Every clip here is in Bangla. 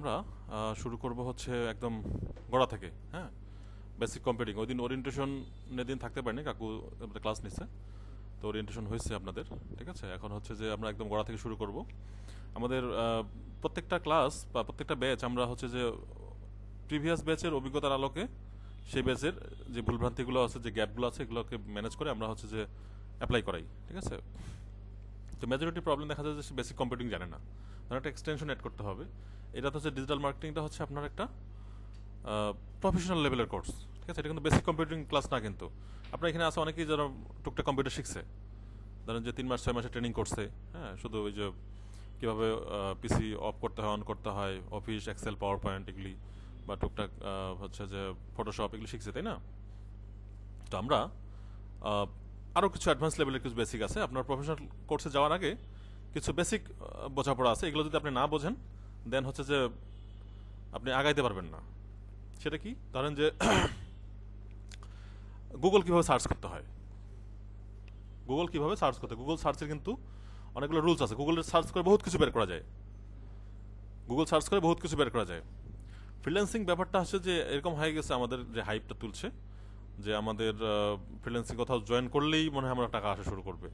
আমরা শুরু করব হচ্ছে একদম গড়া থেকে হ্যাঁ বেসিক কম্পিউটিং ওই দিন ওরিয়েন্টেশনের দিন থাকতে পারিনি কাকু ক্লাস নিচ্ছে তো ওরিয়েন্টেশন হয়েছে আপনাদের ঠিক আছে এখন হচ্ছে যে আমরা একদম গড়া থেকে শুরু করব আমাদের প্রত্যেকটা ক্লাস বা প্রত্যেকটা ব্যাচ আমরা হচ্ছে যে প্রিভিয়াস ব্যাচের অভিজ্ঞতার আলোকে সেই ব্যাচের যে ভুলভ্রান্তিগুলো আছে যে গ্যাপগুলো আছে এগুলোকে ম্যানেজ করে আমরা হচ্ছে যে অ্যাপ্লাই করাই ঠিক আছে তো মেজরিটি প্রবলেম দেখা যায় যে সে বেসিক কম্পিউটিং জানে না ধর মানে একটা এক্সটেনশন অ্যাড করতে হবে এটা হচ্ছে ডিজিটাল মার্কেটিংটা হচ্ছে আপনার একটা প্রফেশনাল লেভেলের কোর্স ঠিক আছে এটা কিন্তু বেসিক কম্পিউটিং ক্লাস না কিন্তু আপনার এখানে আছে অনেকেই যারা টুকটাক কম্পিউটার শিখছে ধরেন যে তিন মাস ছয় মাসে ট্রেনিং করছে হ্যাঁ শুধু ওই যে কীভাবে পিসি অফ করতে হয় অন করতে হয় অফিস এক্সেল পাওয়ার পয়েন্ট এগুলি বা টুকটাক হচ্ছে যে ফটোশপ এগুলি শিখছে তাই না তো আমরা আরও কিছু অ্যাডভান্স লেভেলের কিছু বেসিক আছে আপনার প্রফেশনাল কোর্সে যাওয়ার আগে কিছু বেসিক বোঝাপড়া আছে এগুলো যদি আপনি না বোঝেন দেন হচ্ছে যে আপনি আগাইতে পারবেন না সেটা কি ধরেন যে গুগল কিভাবে সার্চ করতে হয় গুগল কিভাবে সার্চ করতে গুগল সার্চের কিন্তু অনেকগুলো রুলস আছে গুগলে সার্চ করে বহুত কিছু বের করা যায় গুগল সার্চ করে বহুত কিছু বের করা যায় ফ্রিল্যান্সিং ব্যাপারটা হচ্ছে যে এরকম হয়ে গেছে আমাদের যে হাইপটা তুলছে যে আমাদের ফ্রিল্যান্সিং কোথাও জয়েন করলেই মনে হয় আমরা টাকা আসা শুরু করবে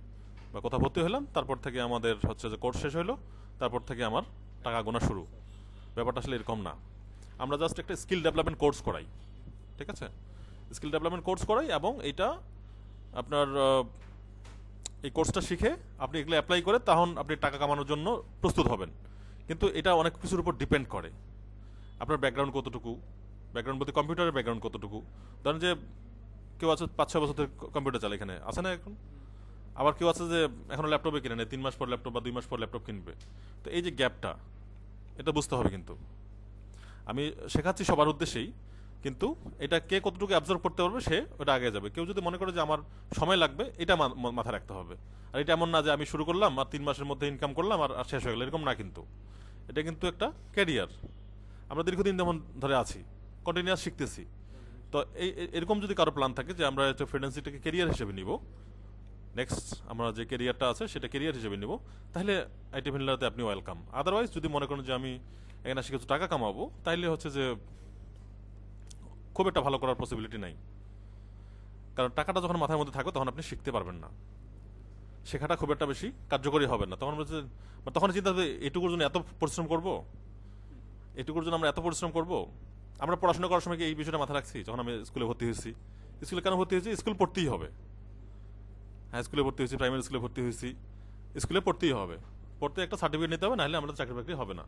বা কোথাও ভর্তি হলাম তারপর থেকে আমাদের হচ্ছে যে কোর্স শেষ হলো তারপর থেকে আমার টাকা গোনা শুরু ব্যাপারটা আসলে এরকম না আমরা জাস্ট একটা স্কিল ডেভেলপমেন্ট কোর্স করাই ঠিক আছে স্কিল ডেভেলপমেন্ট কোর্স করাই এবং এটা আপনার এই কোর্সটা শিখে আপনি এগুলো অ্যাপ্লাই করে তখন আপনি টাকা কামানোর জন্য প্রস্তুত হবেন কিন্তু এটা অনেক কিছুর উপর ডিপেন্ড করে আপনার ব্যাকগ্রাউন্ড কতটুকু ব্যাকগ্রাউন্ড বলতে কম্পিউটারের ব্যাকগ্রাউন্ড কতটুকু ধরেন যে কেউ আছে পাঁচ ছয় বছর ধরে কম্পিউটার চালে এখানে আছে না এখন আবার কেউ আছে যে এখন ল্যাপটপে কিনে নেয় তিন মাস পর ল্যাপটপ বা দুই মাস পর ল্যাপটপ কিনবে তো এই যে গ্যাপটা এটা বুঝতে হবে কিন্তু আমি শেখাচ্ছি সবার উদ্দেশ্যেই কিন্তু এটা কে কতটুকু অ্যাবজর্ব করতে পারবে সে ওটা আগে যাবে কেউ যদি মনে করে যে আমার সময় লাগবে এটা মাথায় রাখতে হবে আর এটা এমন না যে আমি শুরু করলাম আর তিন মাসের মধ্যে ইনকাম করলাম আর শেষ হয়ে গেল এরকম না কিন্তু এটা কিন্তু একটা ক্যারিয়ার আমরা দীর্ঘদিন যেমন ধরে আছি কন্টিনিউয়াস শিখতেছি তো এই এরকম যদি কারো প্ল্যান থাকে যে আমরা হচ্ছে ফ্রিডেন্সিটাকে ক্যারিয়ার হিসেবে নিব নেক্সট আমরা যে কেরিয়ারটা আছে সেটা কেরিয়ার হিসেবে নেব তাহলে আইটি ভ্যানিলাতে আপনি ওয়েলকাম আদারওয়াইজ যদি মনে করেন যে আমি এখানে আসে কিছু টাকা কামাবো তাহলে হচ্ছে যে খুব একটা ভালো করার পসিবিলিটি নাই কারণ টাকাটা যখন মাথার মধ্যে থাকবে তখন আপনি শিখতে পারবেন না শেখাটা খুব একটা বেশি কার্যকরী হবে না তখন বলছে মানে তখন চিন্তা হবে এটুকুর জন্য এত পরিশ্রম করব এটুকুর জন্য আমরা এত পরিশ্রম করব আমরা পড়াশোনা করার সময় এই বিষয়টা মাথায় রাখছি যখন আমি স্কুলে ভর্তি হয়েছি স্কুলে কেন ভর্তি হয়েছি স্কুল পড়তেই হবে হাই স্কুলে ভর্তি হয়েছি প্রাইমারি স্কুলে ভর্তি হয়েছি স্কুলে পড়তেই হবে পড়তে একটা সার্টিফিকেট নিতে হবে নাহলে আমাদের চাকরি বাকরি হবে না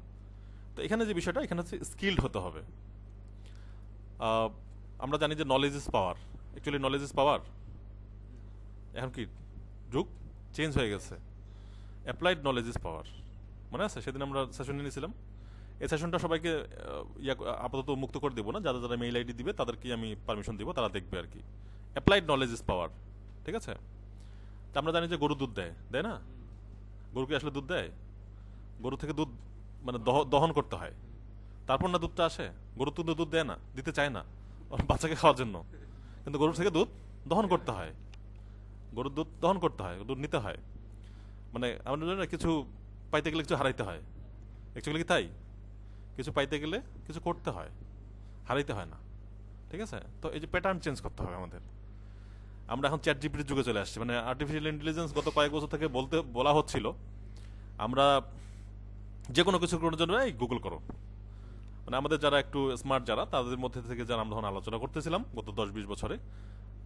তো এখানে যে বিষয়টা এখানে হচ্ছে স্কিল্ড হতে হবে আমরা জানি যে knowledge is power actually knowledge is power এখন কি যুগ চেঞ্জ হয়ে গেছে অ্যাপ্লাইড নলেজ ইজ পাওয়ার মনে আছে সেদিন আমরা সেশন নিয়েছিলাম এই সেশনটা সবাইকে ইয়া আপাতত মুক্ত করে দেবো না যারা যারা মেইল আইডি দিবে তাদেরকে আমি পারমিশন দিব তারা দেখবে আর কি অ্যাপ্লাইড নলেজ ইজ পাওয়ার ঠিক আছে তা আমরা জানি যে গরু দুধ দেয় দেয় না গরু কি আসলে দুধ দেয় গরু থেকে দুধ মানে দহন করতে হয় তারপর না দুধটা আসে গরু তো দুধ দেয় না দিতে চায় না বাচ্চাকে খাওয়ার জন্য কিন্তু গরুর থেকে দুধ দহন করতে হয় গরুর দুধ দহন করতে হয় দুধ নিতে হয় মানে আমরা জানি না কিছু পাইতে গেলে কিছু হারাইতে হয় অ্যাকচুয়ালি কি তাই কিছু পাইতে গেলে কিছু করতে হয় হারাইতে হয় না ঠিক আছে তো এই যে প্যাটার্ন চেঞ্জ করতে হবে আমাদের আমরা এখন চ্যাট জিপিটির যুগে চলে আসছি মানে আর্টিফিশিয়াল ইন্টেলিজেন্স গত কয়েক বছর থেকে বলতে বলা হচ্ছিল আমরা যে কোনো কিছু করার জন্য এই গুগল করো মানে আমাদের যারা একটু স্মার্ট যারা তাদের মধ্যে থেকে যারা আমরা তখন আলোচনা করতেছিলাম গত দশ বিশ বছরে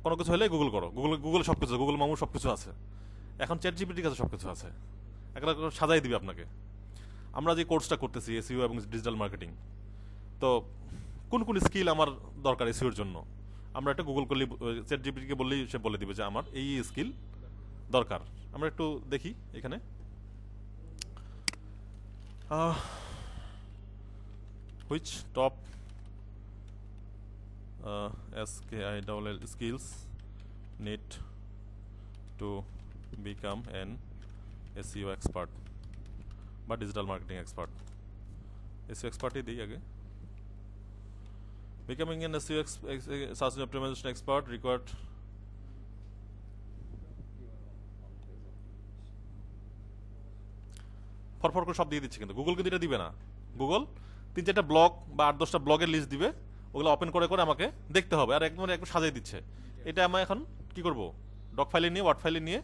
কোনো কিছু হলে গুগল করো গুগল গুগল সব কিছু গুগল মামুর সব কিছু আছে এখন চ্যাট জিপিটির কাছে সব কিছু আছে একটা সাজাই দিবে আপনাকে আমরা যে কোর্সটা করতেছি এসিও e এবং ডিজিটাল মার্কেটিং তো কোন কোন স্কিল আমার দরকার e এসিওর জন্য আমরা একটা গুগল করলে চ্যাট জিপিটিকে বললেই সে বলে দিবে যে আমার এই স্কিল দরকার আমরা একটু দেখি এখানে which top S K I double L skills need to become an SEO expert বা ডিজিটাল মার্কেটিং এক্সপার্ট এসিও এক্সপার্টই দিই আগে Becoming an SEO ex ex search engine optimization expert required for করে সব দিয়ে দিচ্ছে কিন্তু গুগল কিন্তু দিবে না গুগল তিন চারটা ব্লগ বা আট দশটা ব্লগের লিস্ট দিবে ওগুলো ওপেন করে করে আমাকে দেখতে হবে আর একদম একদম সাজিয়ে দিচ্ছে এটা আমি এখন কি করব ডক ফাইলে নিয়ে ওয়ার্ড ফাইলে নিয়ে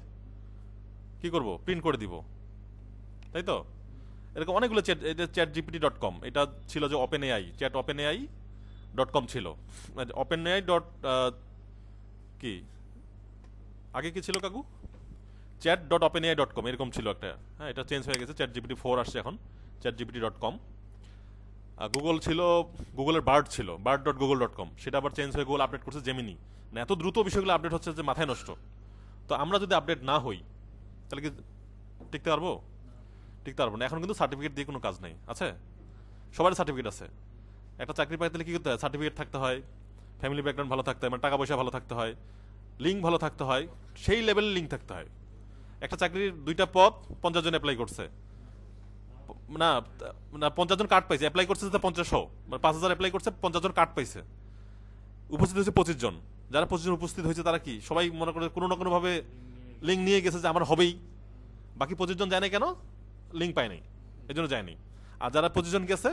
কি করব প্রিন্ট করে দিব তাই তো এরকম অনেকগুলো চ্যাট এটা চ্যাট জিপিটি ডট কম এটা ছিল যে OpenAI chat OpenAI dot com ছিল ওপেন এআই ডট কি আগে কি ছিল কাকু chat dot OpenAI dot com এরকম ছিল একটা হ্যাঁ এটা চেঞ্জ হয়ে গেছে চ্যাট জিপিটি ফোর আসছে এখন chat GPT dot com Google ছিল গুগলের বার্ড ছিল Bard dot Google dot com সেটা আবার চেঞ্জ হয়ে গুগল আপডেট করছে জেমিনি মানে এত দ্রুত বিষয়গুলো আপডেট হচ্ছে যে মাথায় নষ্ট তো আমরা যদি আপডেট না হই তাহলে কি টিকতে পারবো টিকতে পারবো না এখন কিন্তু সার্টিফিকেট দিয়ে কোনো কাজ নেই আছে সবার সার্টিফিকেট আছে একটা চাকরি পাইতে হলে কী করতে হয় সার্টিফিকেট থাকতে হয় ফ্যামিলি ব্যাকগ্রাউন্ড ভালো থাকতে হয় মানে টাকা পয়সা ভালো থাকতে হয় লিঙ্ক ভালো থাকতে হয় সেই লেভেলের লিঙ্ক থাকতে হয় একটা চাকরির দুইটা পদ পঞ্চাশ জন অ্যাপ্লাই করছে না না পঞ্চাশ জন কার্ড পাইছে অ্যাপ্লাই করছে পঞ্চাশশো মানে পাঁচ হাজার অ্যাপ্লাই করছে পঞ্চাশ জন কার্ড পাইছে উপস্থিত হয়েছে পঁচিশ জন যারা পঁচিশ জন উপস্থিত হয়েছে তারা কি সবাই মনে করে কোনো না কোনোভাবে লিঙ্ক নিয়ে গেছে যে আমার হবেই বাকি পঁচিশ জন যায় না কেন লিঙ্ক পায়নি এই জন্য যায়নি আর যারা পঁচিশ জন গেছে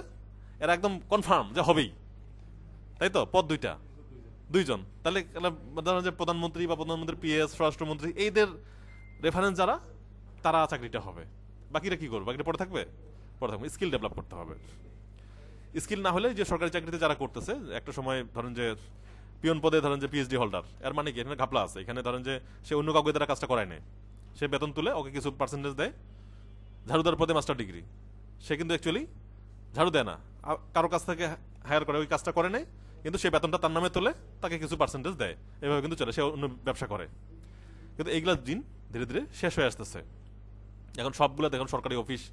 এরা একদম কনফার্ম যে হবেই তাই তো পদ দুইটা দুইজন তাহলে যে প্রধানমন্ত্রী বা প্রধানমন্ত্রী এস স্বরাষ্ট্রমন্ত্রী এইদের রেফারেন্স যারা তারা চাকরিটা হবে বাকিরা কি করবে বাকিটা পড়ে থাকবে পড়ে থাকবে স্কিল ডেভেলপ করতে হবে স্কিল না হলে যে সরকারি চাকরিতে যারা করতেছে একটা সময় ধরেন যে পিয়ন পদে ধরেন যে পিএইচডি হোল্ডার এর মানে কি এখানে ঘাপলা আছে এখানে ধরেন যে সে অন্য কাউকে দ্বারা কাজটা করায় নেয় সে বেতন তুলে ওকে কিছু পার্সেন্টেজ দেয় ঝাড়ুদার পদে মাস্টার ডিগ্রি সে কিন্তু অ্যাকচুয়ালি ঝাড়ু দেয় না কারো কাছ থেকে হায়ার করে ওই কাজটা করে নেই কিন্তু সে বেতনটা তার নামে তোলে তাকে কিছু পার্সেন্টেজ দেয় এভাবে কিন্তু চলে সে অন্য ব্যবসা করে কিন্তু এইগুলা দিন ধীরে ধীরে শেষ হয়ে আসতেছে এখন সবগুলো দেখুন সরকারি অফিস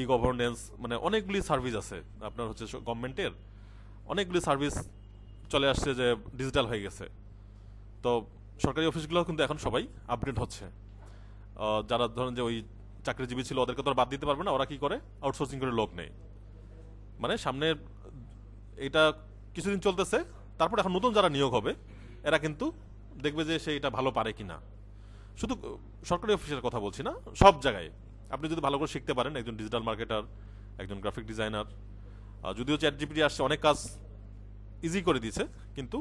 ই গভর্নেন্স মানে অনেকগুলি সার্ভিস আছে আপনার হচ্ছে গভর্নমেন্টের অনেকগুলি সার্ভিস চলে আসছে যে ডিজিটাল হয়ে গেছে তো সরকারি অফিসগুলো কিন্তু এখন সবাই আপডেট হচ্ছে যারা ধরেন যে ওই চাকরিজীবী ছিল ওদেরকে তো বাদ দিতে পারবে না ওরা কি করে আউটসোর্সিং করে লোক নেই মানে সামনে এটা কিছুদিন চলতেছে তারপর এখন নতুন যারা নিয়োগ হবে এরা কিন্তু দেখবে যে সে এটা ভালো পারে কি না শুধু সরকারি অফিসের কথা বলছি না সব জায়গায় আপনি যদি ভালো করে শিখতে পারেন একজন ডিজিটাল মার্কেটার একজন গ্রাফিক ডিজাইনার যদিও চ্যাট জিপিটি আসছে অনেক কাজ ইজি করে দিয়েছে কিন্তু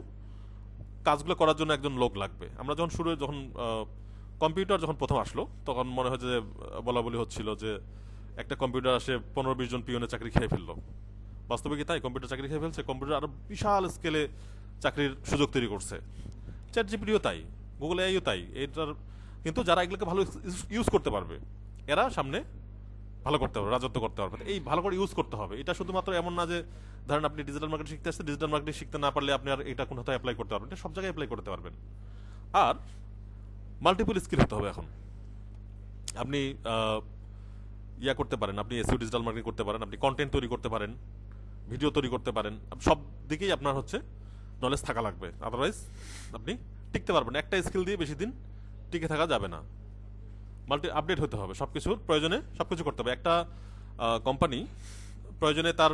কাজগুলো করার জন্য একজন লোক লাগবে আমরা যখন শুরু যখন কম্পিউটার যখন প্রথম আসলো তখন মনে হয় যে বলা বলি হচ্ছিল যে একটা কম্পিউটার আসে পনেরো বিশ জন পিওনের চাকরি খেয়ে ফেললো বাস্তবে কি তাই কম্পিউটার চাকরি খেয়ে ফেলছে কম্পিউটার আরও বিশাল স্কেলে চাকরির সুযোগ তৈরি করছে চ্যাট জিপিটিও তাই গুগল এআইও তাই এটার কিন্তু যারা এগুলোকে ভালো ইউজ করতে পারবে এরা সামনে ভালো করতে পারবে রাজত্ব করতে পারবে এই ভালো করে ইউজ করতে হবে এটা শুধুমাত্র এমন না যে ধরেন আপনি ডিজিটাল মার্কেটিং শিখতে আসছেন ডিজিটাল মার্কেটিং শিখতে না পারলে আপনি আর এটা কোনো অ্যাপ্লাই করতে পারবেন এটা সব জায়গায় অ্যাপ্লাই করতে পারবেন আর মাল্টিপল স্কিল হতে হবে এখন আপনি ইয়া করতে পারেন আপনি এসিও ডিজিটাল মার্কেটিং করতে পারেন আপনি কন্টেন্ট তৈরি করতে পারেন ভিডিও তৈরি করতে পারেন সব দিকেই আপনার হচ্ছে নলেজ থাকা লাগবে আদারওয়াইজ আপনি টিকতে পারবেন একটা স্কিল দিয়ে বেশি দিন টিকে থাকা যাবে না মাল্টি আপডেট হতে হবে সব কিছুর প্রয়োজনে সব কিছু করতে হবে একটা কোম্পানি প্রয়োজনে তার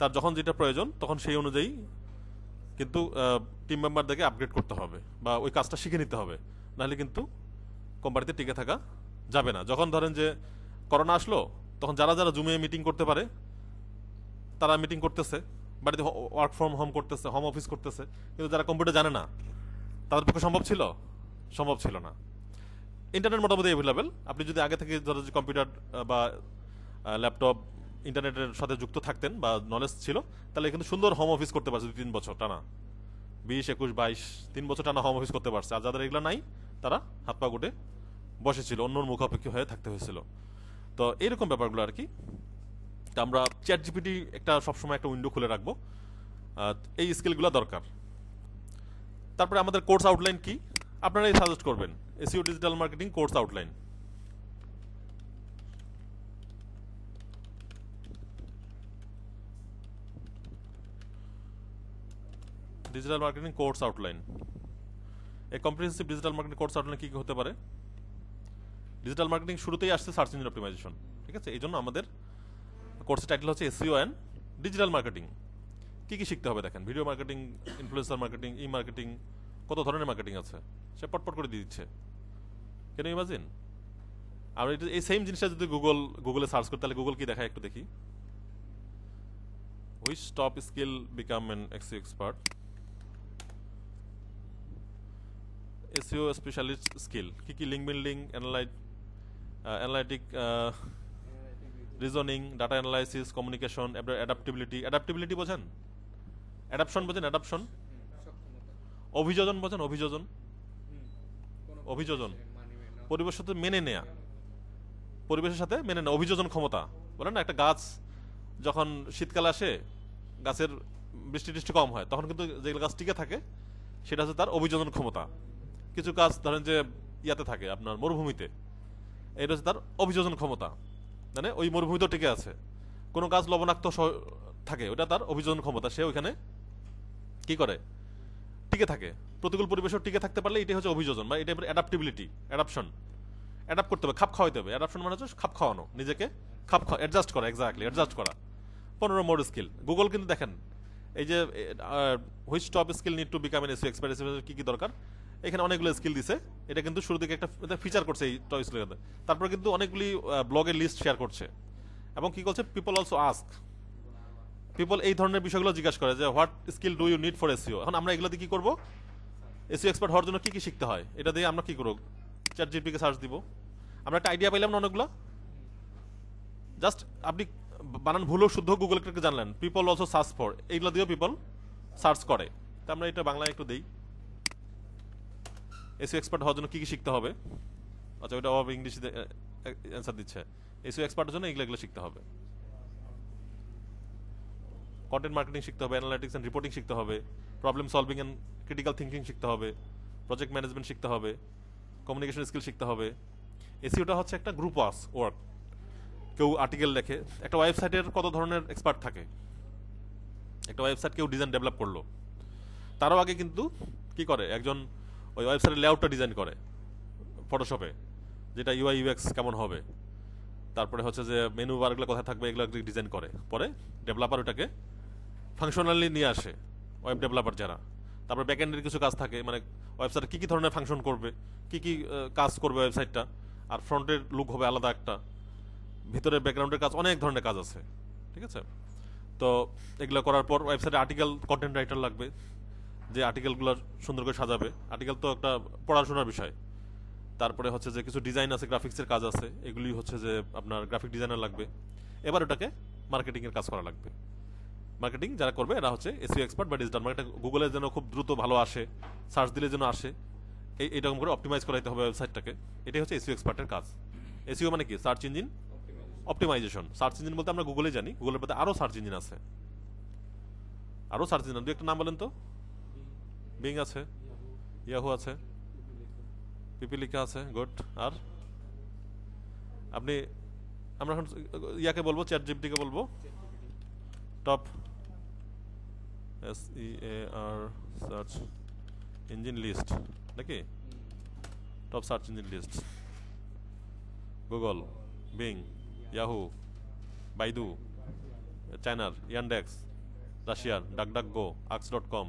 তার যখন যেটা প্রয়োজন তখন সেই অনুযায়ী কিন্তু টিম মেম্বারদেরকে আপগ্রেড করতে হবে বা ওই কাজটা শিখে নিতে হবে নাহলে কিন্তু কোম্পানিতে টিকে থাকা যাবে না যখন ধরেন যে করোনা আসলো তখন যারা যারা জুমে মিটিং করতে পারে তারা মিটিং করতেছে বাড়িতে ওয়ার্ক ফ্রম হোম করতেছে হোম অফিস করতেছে কিন্তু যারা কম্পিউটার জানে না তাদের পক্ষে সম্ভব ছিল সম্ভব ছিল না ইন্টারনেট মোটামুটি অ্যাভেলেবেল আপনি যদি আগে থেকে ধরো যে কম্পিউটার বা ল্যাপটপ ইন্টারনেটের সাথে যুক্ত থাকতেন বা নলেজ ছিল তাহলে কিন্তু সুন্দর হোম অফিস করতে পারছে তিন বছর টানা বিশ একুশ বাইশ তিন বছর টানা হোম অফিস করতে পারছে আর যাদের এগুলো নাই তারা হাত পা গুটে বসেছিল অন্যর মুখাপেক্ষী হয়ে থাকতে হয়েছিল তো এইরকম ব্যাপারগুলো আর কি তো আমরা চ্যাট জিপিটি একটা সবসময় একটা উইন্ডো খুলে রাখবো এই স্কিলগুলো দরকার তারপরে আমাদের কোর্স আউটলাইন কি আপনারাই সাজেস্ট করবেন SEO digital marketing course outline digital marketing course outline এই comprehensive digital marketing course outline কী কী হতে পারে ডিজিটাল মার্কেটিং শুরুতেই আসছে সার্চ ইঞ্জিন অপটিমাইজেশন ঠিক আছে এই জন্য আমাদের কোর্স টাইটেল হচ্ছে এসিও অ্যান্ড ডিজিটাল মার্কেটিং কী কী শিখতে হবে দেখেন video marketing influencer marketing e marketing কত ধরনের মার্কেটিং আছে সে পটপট করে দিয়ে দিচ্ছে কেন ইমাজিন আর এটা এই সেম জিনিসটা যদি গুগল গুগলে সার্চ করি তাহলে গুগল কি দেখায় একটু দেখি which top skill become an SEO expert SEO specialist skill কী কী link building analyt analytic reasoning data analysis communication adaptability adaptability বোঝেন অ্যাডাপশন বোঝেন অ্যাডাপশন অভিযোজন বোঝেন অভিযোজন অভিযোজন পরিবেশের সাথে মেনে নেয়া পরিবেশের সাথে মেনে নেওয়া অভিযোজন ক্ষমতা বলেন না একটা গাছ যখন শীতকাল আসে গাছের বৃষ্টি টিষ্টি কম হয় তখন কিন্তু যেগুলো গাছ টিকে থাকে সেটা হচ্ছে তার অভিযোজন ক্ষমতা কিছু গাছ ধরেন যে ইয়াতে থাকে আপনার মরুভূমিতে এটা হচ্ছে তার অভিযোজন ক্ষমতা মানে ওই তো টিকে আছে কোনো গাছ লবণাক্ত থাকে ওটা তার অভিযোজন ক্ষমতা সে ওইখানে কি করে টিকে থাকে প্রতিকূল পরিবেশও টিকে থাকতে পারলে এটাই হচ্ছে অভিযোজন বা এটা অ্যাডাপ্টিবিলিটি অ্যাডাপশন অ্যাডাপ্ট করতে হবে খাপ খাওয়াইতে হবে অ্যাডাপশন মানে হচ্ছে খাপ খাওয়ানো নিজেকে খাপ খাওয়া অ্যাডজাস্ট করা এক্স্যাক্টলি অ্যাডজাস্ট করা পনেরো মোর স্কিল গুগল কিন্তু দেখেন এই যে which top skill need to become an SEO expert কি কি দরকার এখানে অনেকগুলো স্কিল দিছে এটা কিন্তু শুরু থেকে একটা ফিচার করছে এই টয় স্কিলের তারপর কিন্তু অনেকগুলি ব্লগের লিস্ট শেয়ার করছে এবং কি করছে পিপল অলসো আস্ক পিপল এই ধরনের বিষয়গুলো জিজ্ঞাসা করে যে what skill do you need for SEO এখন আমরা এগুলোতে কী করব এসিও এক্সপার্ট e হওয়ার জন্য কী কী শিখতে হয় এটা দিয়ে আমরা কী করব চ্যাট জিপিকে সার্চ দিব আমরা একটা আইডিয়া পাইলাম না অনেকগুলো জাস্ট আপনি বানান ভুলও শুদ্ধ গুগল জানলেন পিপল অলসো সার্চ ফর এইগুলো দিয়েও পিপল সার্চ করে তা আমরা এটা বাংলায় একটু দিই এসইও এক্সপার্ট হওয়ার জন্য কী কী শিখতে হবে আচ্ছা ওইটা অব ইংলিশে অ্যান্সার দিচ্ছে এসইও এক্সপার্টের জন্য এগুলো এগুলো শিখতে হবে কন্টেন্ট মার্কেটিং শিখতে হবে অ্যানালাইটিক্স অ্যান্ড রিপোর্টিং শিখতে হবে problem solving and critical thinking শিখতে হবে প্রজেক্ট ম্যানেজমেন্ট শিখতে হবে কমিউনিকেশন স্কিল শিখতে হবে এসিওটা হচ্ছে একটা গ্রুপ ওয়াস ওয়ার্ক কেউ আর্টিকেল লেখে একটা ওয়েবসাইটের কত ধরনের এক্সপার্ট থাকে একটা ওয়েবসাইট কেউ ডিজাইন ডেভেলপ করলো তারও আগে কিন্তু কি করে একজন ওই ওয়েবসাইটের লেআউটটা ডিজাইন করে ফটোশপে যেটা ইউআই ইউএক্স কেমন হবে তারপরে হচ্ছে যে মেনু বারগুলো কোথায় থাকবে এগুলো ডিজাইন করে পরে ডেভেলপার ওটাকে ফাংশনালি নিয়ে আসে ওয়েব ডেভেলপার যারা তারপরে ব্যাকএন্ডের কিছু কাজ থাকে মানে ওয়েবসাইটে কী কী ধরনের ফাংশন করবে কি কি কাজ করবে ওয়েবসাইটটা আর ফ্রন্টের লুক হবে আলাদা একটা ভিতরে ব্যাকগ্রাউন্ডের কাজ অনেক ধরনের কাজ আছে ঠিক আছে তো এগুলো করার পর ওয়েবসাইটে আর্টিকেল কন্টেন্ট রাইটার লাগবে যে আর্টিকেলগুলো সুন্দর করে সাজাবে আর্টিকেল তো একটা পড়াশোনার বিষয় তারপরে হচ্ছে যে কিছু ডিজাইন আছে গ্রাফিক্সের কাজ আছে এগুলি হচ্ছে যে আপনার গ্রাফিক ডিজাইনার লাগবে এবার ওটাকে মার্কেটিংয়ের কাজ করা লাগবে মার্কেটিং যারা করবে এরা হচ্ছে এসিও এক্সপার্ট e বা ডিজিটাল মার্কেটিং গুগলে যেন খুব দ্রুত ভালো আসে সার্চ দিলে যেন আসে এই এইরকম করে অপটিমাইজ করাইতে হবে ওয়েবসাইটটাকে এটাই হচ্ছে e এসিও এক্সপার্টের কাজ এসিও e মানে কি search engine optimization search engine বলতে আমরা গুগলে জানি গুগলের মধ্যে আরও সার্চ ইঞ্জিন আছে আরও সার্চ ইঞ্জিন দু একটা নাম বলেন তো বিং আছে ইয়াহু আছে পিপিলিকা আছে গুড আর আপনি আমরা এখন ইয়াকে বলবো চ্যাট জিপটিকে বলবো top S E A R search engine list নাকি top search engine list Google Bing Yahoo Baidu চায়নার ইয়ানডেক্স রাশিয়ার ডাক গো আক্স ডট কম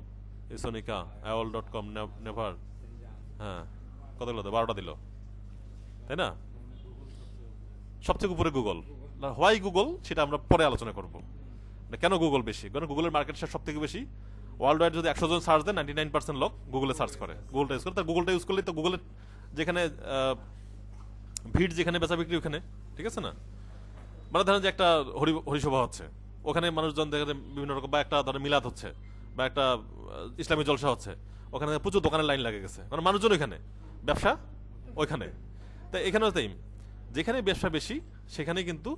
সোনিকা অ্যাওয়াল ডট কম নেভার হ্যাঁ কত তো বারোটা দিল তাই না সবথেকে উপরে গুগল হোয়াই গুগল সেটা আমরা পরে আলোচনা করব মানে কেন গুগল বেশি কারণ গুগলের মার্কেট শেয়ার সব থেকে বেশি ওয়ার্ল্ড ওয়াইড যদি একশো জন সার্চ দেন নাইনটি নাইন পার্সেন্ট লোক গুগলে সার্চ করে গুগলটা ইউজ করে তার গুগলটা ইউজ করলে তো গুগলের যেখানে ভিড় যেখানে বেচা বিক্রি ওখানে ঠিক আছে না মানে ধরেন যে একটা হরি হরিসভা হচ্ছে ওখানে মানুষজন দেখা বিভিন্ন রকম বা একটা ধরেন মিলাদ হচ্ছে বা একটা ইসলামী জলসা হচ্ছে ওখানে প্রচুর দোকানের লাইন লাগে গেছে কারণ মানে মানুষজন ওইখানে ব্যবসা ওইখানে তাই এখানেও তাই যেখানে ব্যবসা বেশি সেখানে কিন্তু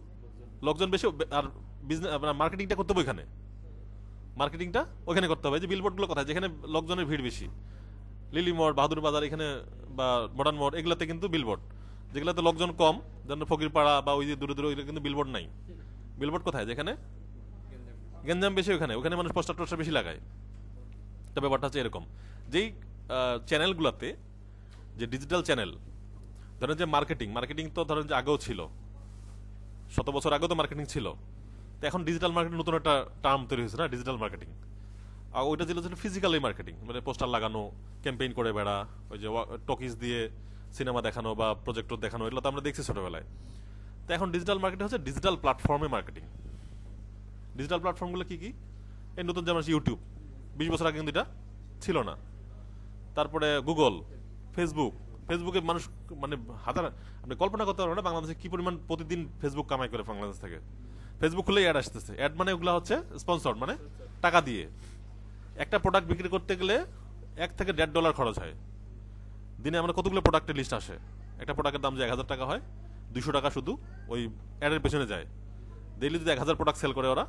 লোকজন বেশি আর বিজনেস মার্কেটিংটা করতে হবে ওইখানে মার্কেটিংটা ওইখানে করতে হবে যে বিলবোর্ডগুলো কথা যেখানে লোকজনের ভিড় বেশি লিলি মোড় বাহাদুর বাজার এখানে বা মডার্ন মোড় এগুলোতে কিন্তু বিলবোর্ড যেগুলোতে লোকজন কম যেন ফকিরপাড়া বা ওই যে দূরে দূরে ওইগুলো কিন্তু বিলবোর্ড নাই বিলবোর্ড কোথায় যেখানে গেঞ্জাম বেশি ওখানে ওখানে মানুষ পোস্টার টোস্টার বেশি লাগায় তবে ব্যাপারটা হচ্ছে এরকম যেই চ্যানেলগুলোতে যে ডিজিটাল চ্যানেল ধরেন যে মার্কেটিং মার্কেটিং তো ধরেন যে আগেও ছিল শত বছর আগেও তো মার্কেটিং ছিল তো এখন ডিজিটাল মার্কেটিং নতুন একটা টার্ম তৈরি হয়েছে না ডিজিটাল মার্কেটিং আর ওইটা ছিল ছিল ফিজিক্যালি মার্কেটিং মানে পোস্টার লাগানো ক্যাম্পেইন করে বেড়া ওই যে টকিজ দিয়ে সিনেমা দেখানো বা প্রজেক্টর দেখানো এগুলো তো আমরা দেখছি ছোটোবেলায় তো এখন ডিজিটাল মার্কেটিং হচ্ছে ডিজিটাল প্ল্যাটফর্মে মার্কেটিং ডিজিটাল প্ল্যাটফর্মগুলো কী কী এই নতুন যেমন ইউটিউব বিশ বছর আগে কিন্তু এটা ছিল না তারপরে গুগল ফেসবুক ফেসবুকে মানুষ মানে হাজার আপনি কল্পনা করতে পারবেন না বাংলাদেশে কী পরিমাণ প্রতিদিন ফেসবুক কামাই করে বাংলাদেশ থেকে ফেসবুক খুলেই অ্যাড আসতেছে অ্যাড মানে ওগুলো হচ্ছে স্পন্সর মানে টাকা দিয়ে একটা প্রোডাক্ট বিক্রি করতে গেলে এক থেকে দেড় ডলার খরচ হয় দিনে আমরা কতগুলো প্রোডাক্টের লিস্ট আসে একটা প্রোডাক্টের দাম যে এক হাজার টাকা হয় দুশো টাকা শুধু ওই অ্যাডের পেছনে যায় ডেইলি যদি এক হাজার প্রোডাক্ট সেল করে ওরা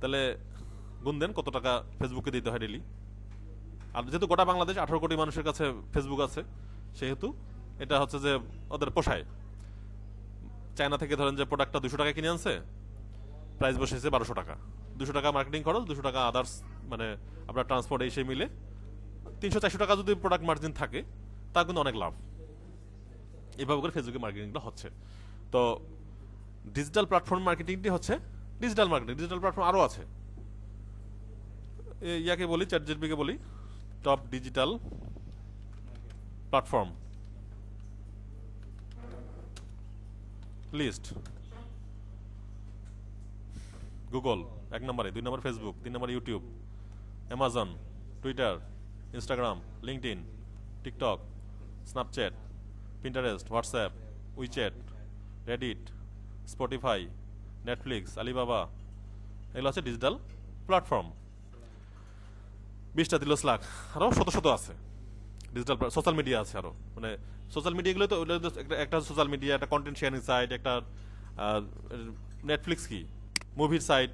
তাহলে গুন দেন কত টাকা ফেসবুকে দিতে হয় ডেলি আর যেহেতু গোটা বাংলাদেশ আঠারো কোটি মানুষের কাছে ফেসবুক আছে সেহেতু এটা হচ্ছে যে ওদের পোষায় চায়না থেকে ধরেন যে প্রোডাক্টটা দুশো টাকা কিনে আনছে প্রাইস বসেছে বারোশো টাকা দুশো টাকা মার্কেটিং খরচ দুশো টাকা আদার্স মানে আপনার ট্রান্সপোর্ট এসে মিলে তিনশো চারশো টাকা যদি প্রোডাক্ট মার্জিন থাকে তা কিন্তু অনেক লাভ এভাবে করে ফেসবুকে মার্কেটিংটা হচ্ছে তো ডিজিটাল প্ল্যাটফর্ম মার্কেটিংটি হচ্ছে ডিজিটাল মার্কেটিং ডিজিটাল প্ল্যাটফর্ম আরও আছে ইয়াকে বলি চ্যাট বলি top digital platform list Google এক নম্বরে দুই নম্বর ফেসবুক তিন নম্বর ইউটিউব অ্যামাজন টুইটার ইনস্টাগ্রাম ইন TikTok Snapchat Pinterest WhatsApp WeChat Reddit Spotify Netflix Alibaba এগুলো আছে ডিজিটাল প্ল্যাটফর্ম বিশটা তিরিশ লাখ আরও শত শত আছে ডিজিটাল সোশ্যাল মিডিয়া আছে আরও মানে সোশ্যাল মিডিয়াগুলো তো একটা সোশ্যাল মিডিয়া একটা কন্টেন্ট শেয়ারিং সাইট একটা নেটফ্লিক্স কি মুভির সাইট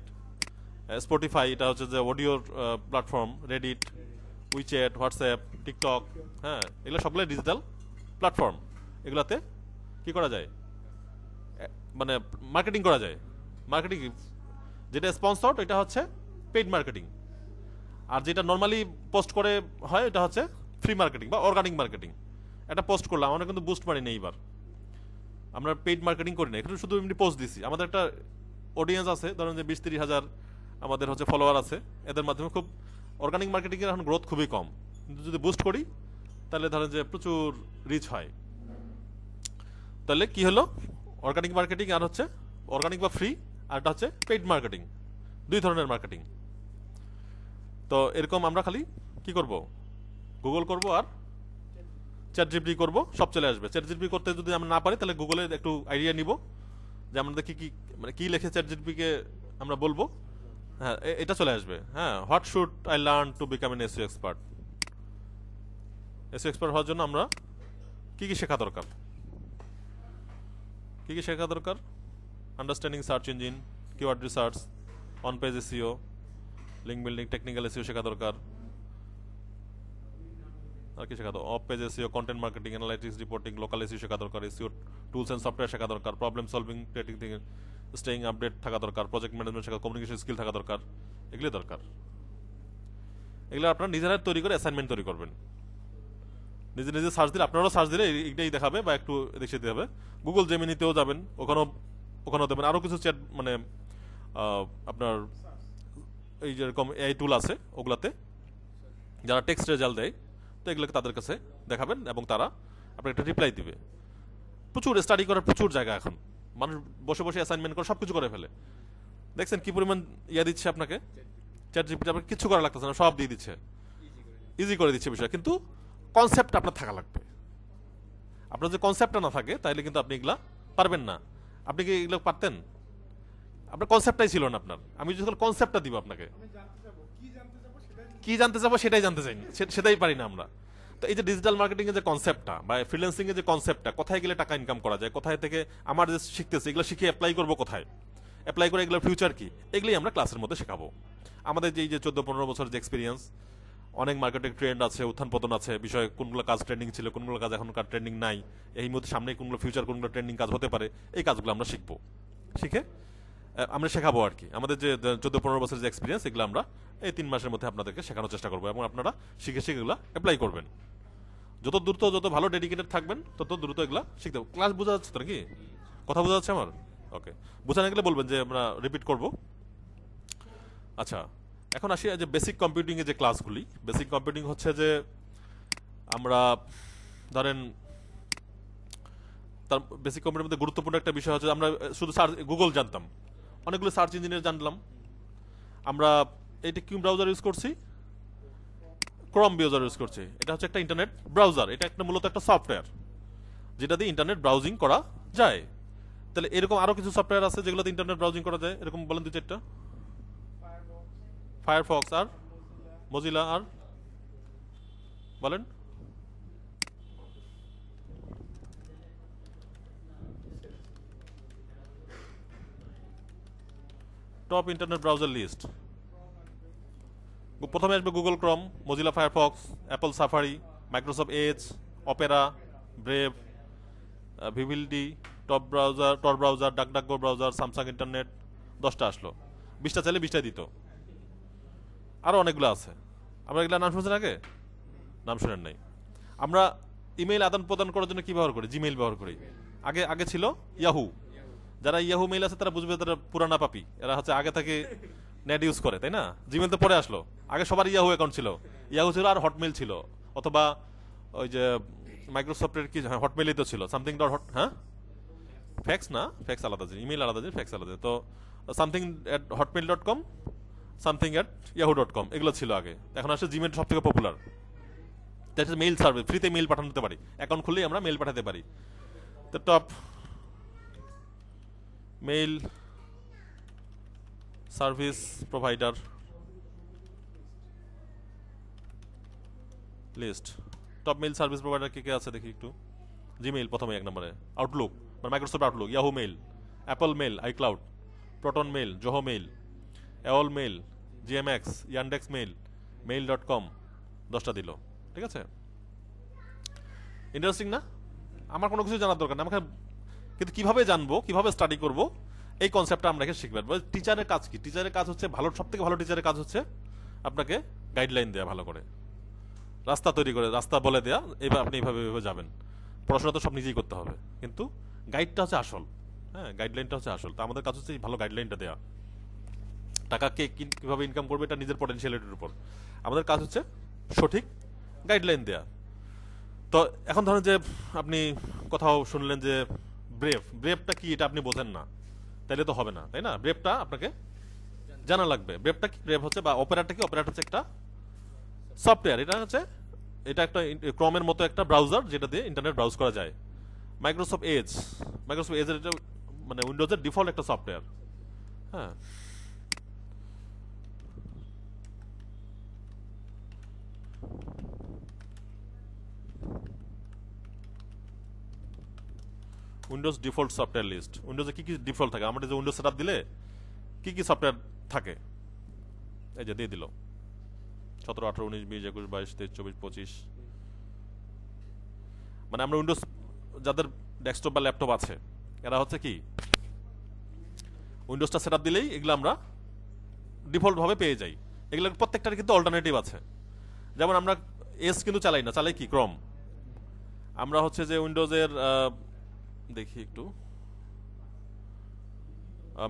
স্পটিফাই এটা হচ্ছে যে অডিওর platform Reddit WeChat WhatsApp TikTok হ্যাঁ এগুলো সবগুলো ডিজিটাল প্ল্যাটফর্ম এগুলাতে কি করা যায় মানে মার্কেটিং করা যায় মার্কেটিং যেটা স্পন্সর্ড এটা হচ্ছে পেইড মার্কেটিং আর যেটা নর্মালি পোস্ট করে হয় এটা হচ্ছে ফ্রি মার্কেটিং বা অর্গানিক মার্কেটিং এটা পোস্ট করলাম আমরা কিন্তু বুস্ট মারি নেই এবার আমরা পেইড মার্কেটিং করি না এখানে শুধু এমনি পোস্ট দিছি আমাদের একটা অডিয়েন্স আছে ধরেন যে বিশ তিরিশ হাজার আমাদের হচ্ছে ফলোয়ার আছে এদের মাধ্যমে খুব অর্গানিক মার্কেটিংয়ের এখন গ্রোথ খুবই কম কিন্তু যদি বুস্ট করি তাহলে ধরেন যে প্রচুর রিচ হয় তাহলে কি হলো অর্গানিক মার্কেটিং আর হচ্ছে অর্গানিক বা ফ্রি আরটা হচ্ছে পেইড মার্কেটিং দুই ধরনের মার্কেটিং তো এরকম আমরা খালি কি করব গুগল করব আর চ্যাট জিপি করবো সব চলে আসবে চ্যাট জিপি করতে যদি আমরা না পারি তাহলে গুগলে একটু আইডিয়া নিব যে আমাদের কি কি মানে কি লেখে চ্যাট জিপিকে আমরা বলবো হ্যাঁ এটা চলে আসবে হ্যাঁ what should I learn to become an SEO expert SEO expert হওয়ার জন্য আমরা কি কি শেখা দরকার কি কি শেখা দরকার understanding search engine keyword research on page SEO link building technical SEO শেখা দরকার আর কি শেখা off page SEO content marketing analytics reporting local SEO শেখা দরকার এসিও টুলস অ্যান্ড সফটওয়্যার শেখা দরকার problem solving trading staying update থাকা দরকার প্রজেক্ট ম্যানেজমেন্ট শেখা কমিউনিকেশন স্কিল থাকা দরকার এগুলি দরকার এগুলো আপনারা নিজেরা তৈরি করে অ্যাসাইনমেন্ট তৈরি করবেন নিজে নিজে সার্চ দিলে আপনারাও সার্চ দিলে এইটাই দেখাবে বা একটু দেখিয়ে দিতে হবে গুগল জেমিনিতেও যাবেন ওখানেও ওখানেও দেবেন আরও কিছু চ্যাট মানে আপনার এই যেরকম এআই টুল আছে ওগুলাতে যারা টেক্সট রেজাল্ট দেয় তো এগুলোকে তাদের কাছে দেখাবেন এবং তারা আপনাকে একটা রিপ্লাই দিবে প্রচুর স্টাডি করার প্রচুর জায়গা এখন মানুষ বসে বসে অ্যাসাইনমেন্ট করে সব কিছু করে ফেলে দেখছেন কি পরিমাণ ইয়া দিচ্ছে আপনাকে চ্যাট জিপিটি আপনাকে কিছু করা লাগতেছে না সব দিয়ে দিচ্ছে ইজি করে দিচ্ছে বিষয় কিন্তু কনসেপ্ট আপনার থাকা লাগবে আপনার যদি কনসেপ্টটা না থাকে তাহলে কিন্তু আপনি এগুলা পারবেন না আপনি কি এগুলো পারতেন আপনার কনসেপ্টটাই ছিল না আপনার আমি যদি কনসেপ্টটা দিব আপনাকে কি জানতে চাবো সেটাই জানতে চাইনি সেটাই পারি না আমরা তো এই যে ডিজিটাল মার্কেটিং এর যে কনসেপ্টটা বা ফ্রিল্যান্সিং এর যে কনসেপ্টটা কোথায় গেলে টাকা ইনকাম করা যায় কোথায় থেকে আমার যে শিখতেছে এগুলো শিখে অ্যাপ্লাই করবো কোথায় অ্যাপ্লাই করে এগুলোর ফিউচার কি এগুলোই আমরা ক্লাসের মধ্যে শেখাবো আমাদের যে চোদ্দ পনেরো বছর যে এক্সপিরিয়েন্স অনেক মার্কেটে ট্রেন্ড আছে উত্থান পতন আছে বিষয়ে কোনগুলো কাজ ট্রেন্ডিং ছিল কোনগুলো কাজ এখনকার ট্রেন্ডিং নাই এই মুহূর্তে সামনে কোনগুলো ফিউচার কোনগুলো ট্রেন্ডিং কাজ হতে পারে এই কাজগুলো আমরা শিখবো শিখে আমরা শেখাবো আর কি আমাদের যে চোদ্দো পনেরো বছরের যে এক্সপিরিয়েন্স এগুলো আমরা এই তিন মাসের মধ্যে আপনাদেরকে শেখানোর চেষ্টা করবো এবং আপনারা শিখে শিখে এগুলো অ্যাপ্লাই করবেন যত দ্রুত যত ভালো ডেডিকেটেড থাকবেন তত দ্রুত এগুলো শিখতে হবে ক্লাস বোঝা যাচ্ছে তো নাকি কথা বোঝা যাচ্ছে আমার ওকে বোঝা না গেলে বলবেন যে আমরা রিপিট করব আচ্ছা এখন আসি যে বেসিক কম্পিউটিংয়ে যে ক্লাসগুলি বেসিক কম্পিউটিং হচ্ছে যে আমরা ধরেন তার বেসিক কম্পিউটার মধ্যে গুরুত্বপূর্ণ একটা বিষয় হচ্ছে আমরা শুধু সার্চ গুগল জানতাম অনেকগুলো সার্চ ইঞ্জিনিয়ার জানলাম আমরা এটা কিউ ব্রাউজার ইউজ করছি ক্রম ব্রাউজার ইউজ করছি এটা হচ্ছে একটা ইন্টারনেট ব্রাউজার এটা একটা মূলত একটা সফটওয়্যার যেটা দিয়ে ইন্টারনেট ব্রাউজিং করা যায় তাহলে এরকম আরও কিছু সফটওয়্যার আছে যেগুলোতে ইন্টারনেট ব্রাউজিং করা যায় এরকম বলেন দু চারটা ফায়ারফক্স আর মজিলা আর বলেন টপ ইন্টারনেট ব্রাউজার লিস্ট প্রথমে আসবে Google Chrome Mozilla Firefox Apple Safari Microsoft Edge Opera Brave Vivaldi top browser Tor browser DuckDuckGo browser Samsung internet দশটা আসলো বিশটা চাইলে বিশটা দিত আরও অনেকগুলো আছে আপনারা এগুলো নাম শুনেছেন আগে নাম শোনেন নাই আমরা ইমেইল আদান প্রদান করার জন্য কী ব্যবহার করি জিমেইল ব্যবহার করি আগে আগে ছিল ইয়াহু যারা ইয়াহু মেইল আছে তারা বুঝবে তারা পুরানা পাপি এরা হচ্ছে আগে থেকে নেট ইউজ করে তাই না জিমেল তো পরে আসলো আগে সবার ইয়াহু অ্যাকাউন্ট ছিল ইয়াহু ছিল আর হটমেল ছিল অথবা ওই যে মাইক্রোসফটের কি হ্যাঁ, হটমেলই তো ছিল সামথিং ডট হট হ্যাঁ ফ্যাক্স না ফ্যাক্স আলাদা জিনিস ইমেল আলাদা জিনিস ফ্যাক্স আলাদা তো something at Hotmail dot com something at Yahoo dot com এগুলো ছিল আগে এখন আসলে জিমেল সব থেকে পপুলার দ্যাট মেইল সার্ভিস ফ্রিতে মেইল পাঠানোতে পারি অ্যাকাউন্ট খুললেই আমরা মেইল পাঠাতে পারি the top mail service provider list top mail service provider কে কে আছে দেখি একটু জিমেইল প্রথমে এক নম্বরে আউটলুক মানে Microsoft Outlook Yahoo mail Apple mail iCloud Proton mail Zoho mail AOL mail GMX Yandex mail mail dot com দশটা দিল ঠিক আছে ইন্টারেস্টিং না আমার কোনো কিছু জানার দরকার না আমাকে কিন্তু কিভাবে জানবো কিভাবে স্টাডি করব এই কনসেপ্টটা আমরা এখানে শিখবেন টিচারের কাজ কি টিচারের কাজ হচ্ছে ভালো সব থেকে ভালো টিচারের কাজ হচ্ছে আপনাকে গাইডলাইন দেওয়া ভালো করে রাস্তা তৈরি করে রাস্তা বলে দেওয়া এবার আপনি এইভাবে এইভাবে যাবেন পড়াশোনা তো সব নিজেই করতে হবে কিন্তু গাইডটা হচ্ছে আসল হ্যাঁ গাইডলাইনটা হচ্ছে আসল তো আমাদের কাজ হচ্ছে ভালো গাইডলাইনটা দেওয়া টাকা কে কীভাবে ইনকাম করবে এটা নিজের পটেন্সিয়ালিটির উপর আমাদের কাজ হচ্ছে সঠিক গাইডলাইন দেয়া তো এখন ধরেন যে আপনি কোথাও শুনলেন যে ব্রেভ ব্রেভটা কি এটা আপনি বোঝেন না তাইলে তো হবে না তাই না ব্রেভটা আপনাকে জানা লাগবে ব্রেভটা কি ব্রেভ হচ্ছে বা অপারেটটা কি অপারেট হচ্ছে একটা সফটওয়্যার এটা হচ্ছে এটা একটা ক্রমের মতো একটা ব্রাউজার যেটা দিয়ে ইন্টারনেট ব্রাউজ করা যায় মাইক্রোসফট এজ মাইক্রোসফট এজের এটা মানে উইন্ডোজের ডিফল্ট একটা সফটওয়্যার হ্যাঁ উইন্ডোজ ডিফল্ট সফটওয়্যার লিস্ট উইন্ডোজে কী কী ডিফল্ট থাকে আমরা যে উইন্ডোজ সেটআপ দিলে কী কী সফটওয়্যার থাকে এই যে দিয়ে দিল সতেরো আঠেরো উনিশ বিশ একুশ বাইশ তেইশ চব্বিশ পঁচিশ মানে আমরা উইন্ডোজ যাদের ডেস্কটপ বা ল্যাপটপ আছে এরা হচ্ছে কি উইন্ডোজটা সেট দিলেই এগুলো আমরা ডিফল্টভাবে পেয়ে যাই এগুলোর প্রত্যেকটার কিন্তু অল্টারনেটিভ আছে যেমন আমরা এস কিন্তু চালাই না চালাই কি ক্রম আমরা হচ্ছে যে উইন্ডোজের দেখি একটু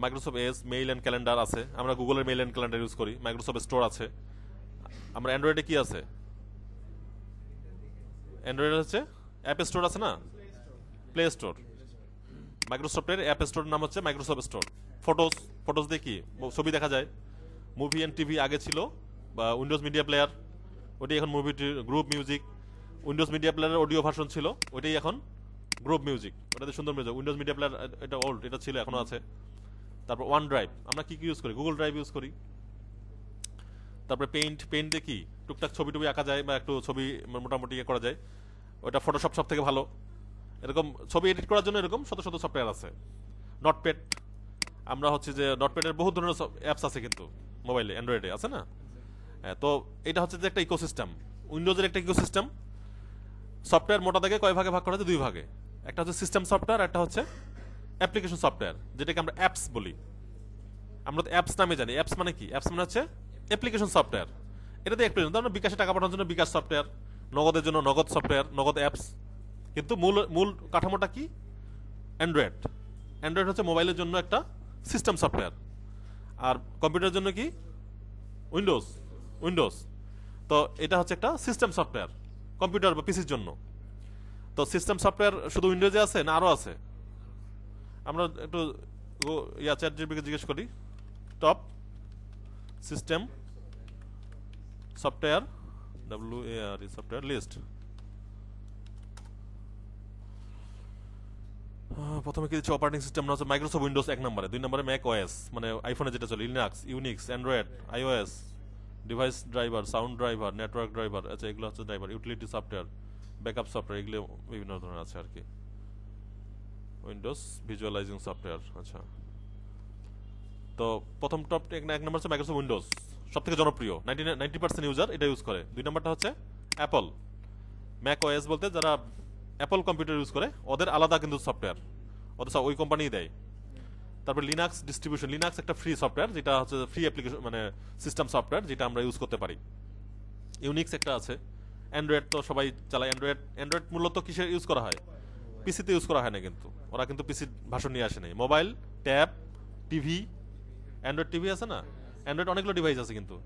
মাইক্রোসফট এস মেইল অ্যান্ড ক্যালেন্ডার আছে আমরা গুগলের মেইল অ্যান্ড ক্যালেন্ডার ইউজ করি মাইক্রোসফট স্টোর আছে আমরা অ্যান্ড্রয়েডে কি আছে অ্যান্ড্রয়েড হচ্ছে অ্যাপ স্টোর আছে না প্লে স্টোর মাইক্রোসফটের অ্যাপ স্টোর নাম হচ্ছে মাইক্রোসফট স্টোর ফটোস ফটোস দিয়ে কি ছবি দেখা যায় মুভি অ্যান্ড টিভি আগে ছিল বা উইন্ডোজ মিডিয়া প্লেয়ার ওটি এখন movie groove music Windows media প্লেয়ারের অডিও ভার্সন ছিল ওটাই এখন গ্রুপ মিউজিক তো সুন্দর মিউজিক উইন্ডোজ মিডিয়া প্লেয়ার এটা ওল্ড এটা ছিল এখনো আছে তারপর ওয়ান ড্রাইভ আমরা কী কী ইউজ করি গুগল ড্রাইভ ইউজ করি তারপরে পেইন্ট পেইন্টে কি টুকটাক ছবি টুবি আঁকা যায় বা একটু ছবি মোটামুটি ইয়ে করা যায় ওটা ফটোশপ সব থেকে ভালো এরকম ছবি এডিট করার জন্য এরকম শত শত সফটওয়্যার আছে নটপ্যাড আমরা হচ্ছে যে নটপ্যাডের বহু ধরনের অ্যাপস আছে কিন্তু মোবাইলে অ্যান্ড্রয়েডে আছে না হ্যাঁ তো এটা হচ্ছে যে একটা ইকোসিস্টেম উইন্ডোজের একটা ইকোসিস্টেম সফটওয়্যার মোটা থেকে কয় ভাগে ভাগ করা যায় দুই ভাগে একটা হচ্ছে সিস্টেম সফটওয়্যার একটা হচ্ছে অ্যাপ্লিকেশন সফটওয়্যার যেটাকে আমরা অ্যাপস বলি আমরা তো অ্যাপস নামে জানি অ্যাপস মানে কি অ্যাপস মানে হচ্ছে অ্যাপ্লিকেশন সফটওয়্যার এটাতে অ্যাপ্লিকেশন ধরুন বিকাশে টাকা পাঠানোর জন্য বিকাশ সফটওয়্যার নগদের জন্য নগদ সফটওয়্যার নগদ অ্যাপস কিন্তু মূল মূল কাঠামোটা কি অ্যান্ড্রয়েড অ্যান্ড্রয়েড হচ্ছে মোবাইলের জন্য একটা সিস্টেম সফটওয়্যার আর কম্পিউটারের জন্য কি উইন্ডোজ উইন্ডোজ তো এটা হচ্ছে একটা সিস্টেম সফটওয়্যার কম্পিউটার বা পিসির জন্য তো সিস্টেম সফটওয়্যার শুধু উইন্ডোজে আছে না আরও আছে আমরা একটু ইয়া চ্যাট জিপিকে জিজ্ঞেস করি top system software W A R software list প্রথমে কি দিচ্ছে অপারেটিং সিস্টেম না হচ্ছে মাইক্রোসফট উইন্ডোজ এক নম্বরে দুই নম্বরে ম্যাক ওএস মানে আইফোনে যেটা চলে Linux Unix Android iOS device driver sound driver network driver আচ্ছা এগুলো হচ্ছে driver utility software backup software এগুলো বিভিন্ন ধরনের আছে আর কি উইন্ডোজ ভিজুয়ালাইজিং সফটওয়্যার আচ্ছা তো প্রথম টপ এক নম্বর হচ্ছে মাইক্রোসফট উইন্ডোজ সব থেকে জনপ্রিয় নাইনটি নাইনটি পার্সেন্ট ইউজার এটা ইউজ করে দুই নম্বরটা হচ্ছে অ্যাপল ম্যাক ওএস বলতে যারা অ্যাপল কম্পিউটার ইউজ করে ওদের আলাদা কিন্তু সফটওয়্যার অথচ ওই কোম্পানি দেয় তারপর লিনাক্স ডিস্ট্রিবিউশন লিনাক্স একটা ফ্রি সফটওয়্যার যেটা হচ্ছে ফ্রি অ্যাপ্লিকেশন মানে সিস্টেম সফটওয়্যার যেটা আমরা ইউজ করতে পারি ইউনিক্স একটা আছে অ্যান্ড্রয়েড তো সবাই চালায় অ্যান্ড্রয়েড অ্যান্ড্রয়েড মূলত কিসে ইউজ করা হয় পিসিতে ইউজ করা হয় না কিন্তু ওরা কিন্তু পিসির ভাষণ নিয়ে আসে নাই mobile tab TV Android TV আছে না অ্যান্ড্রয়েড অনেকগুলো ডিভাইস আছে কিন্তু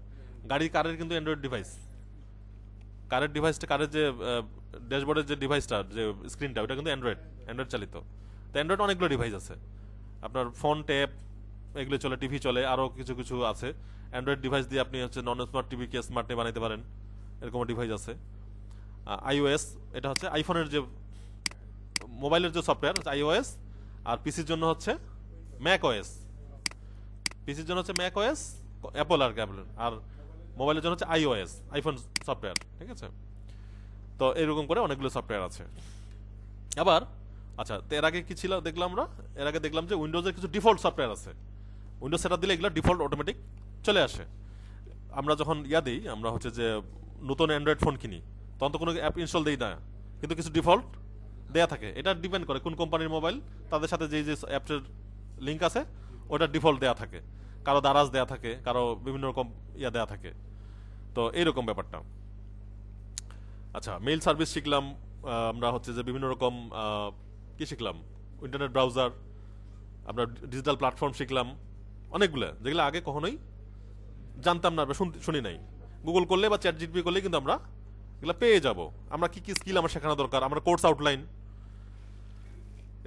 গাড়ির কারের কিন্তু অ্যান্ড্রয়েড ডিভাইস কারের ডিভাইসটা কারের যে ড্যাশবোর্ডের যে ডিভাইসটা যে স্ক্রিনটা ওটা কিন্তু অ্যান্ড্রয়েড অ্যান্ড্রয়েড চালিত তো অ্যান্ড্রয়েড অনেকগুলো ডিভাইস আছে আপনার ফোন ট্যাব এগুলো চলে টিভি চলে আরও কিছু কিছু আছে অ্যান্ড্রয়েড ডিভাইস দিয়ে আপনি হচ্ছে নন স্মার্ট টিভিকে স্মার্টে বানাইতে পারেন এরকম ডিভাইস আছে আইওএস এটা হচ্ছে আইফোনের যে মোবাইলের যে সফটওয়্যার আইওএস আর পিসির জন্য হচ্ছে ম্যাক ওএস পিসির জন্য হচ্ছে ম্যাক ওএস অ্যাপল আর ক্যাপল আর মোবাইলের জন্য হচ্ছে আইওএস আইফোন সফটওয়্যার ঠিক আছে তো এরকম করে অনেকগুলো সফটওয়্যার আছে আবার আচ্ছা তো এর আগে কি ছিল দেখলাম আমরা এর আগে দেখলাম যে উইন্ডোজের কিছু ডিফল্ট সফটওয়্যার আছে উইন্ডোজ সেটা দিলে এগুলো ডিফল্ট অটোমেটিক চলে আসে আমরা যখন ইয়া দিই আমরা হচ্ছে যে নতুন অ্যান্ড্রয়েড ফোন কিনি তখন তো কোনো অ্যাপ ইনস্টল দেই না কিন্তু কিছু ডিফল্ট দেয়া থাকে এটা ডিপেন্ড করে কোন কোম্পানির মোবাইল তাদের সাথে যেই যে অ্যাপসের লিঙ্ক আছে ওটা ডিফল্ট দেয়া থাকে কারো দারাজ দেওয়া থাকে কারো বিভিন্ন রকম ইয়া দেওয়া থাকে তো এইরকম ব্যাপারটা আচ্ছা মেইল সার্ভিস শিখলাম আমরা হচ্ছে যে বিভিন্ন রকম কি শিখলাম ইন্টারনেট ব্রাউজার আমরা ডিজিটাল প্ল্যাটফর্ম শিখলাম অনেকগুলো যেগুলো আগে কখনোই জানতাম না শুনি নাই গুগল করলে বা চ্যাট জিপি করলে কিন্তু আমরা এগুলো পেয়ে যাব আমরা কি কি স্কিল আমার শেখানো দরকার আমরা course outline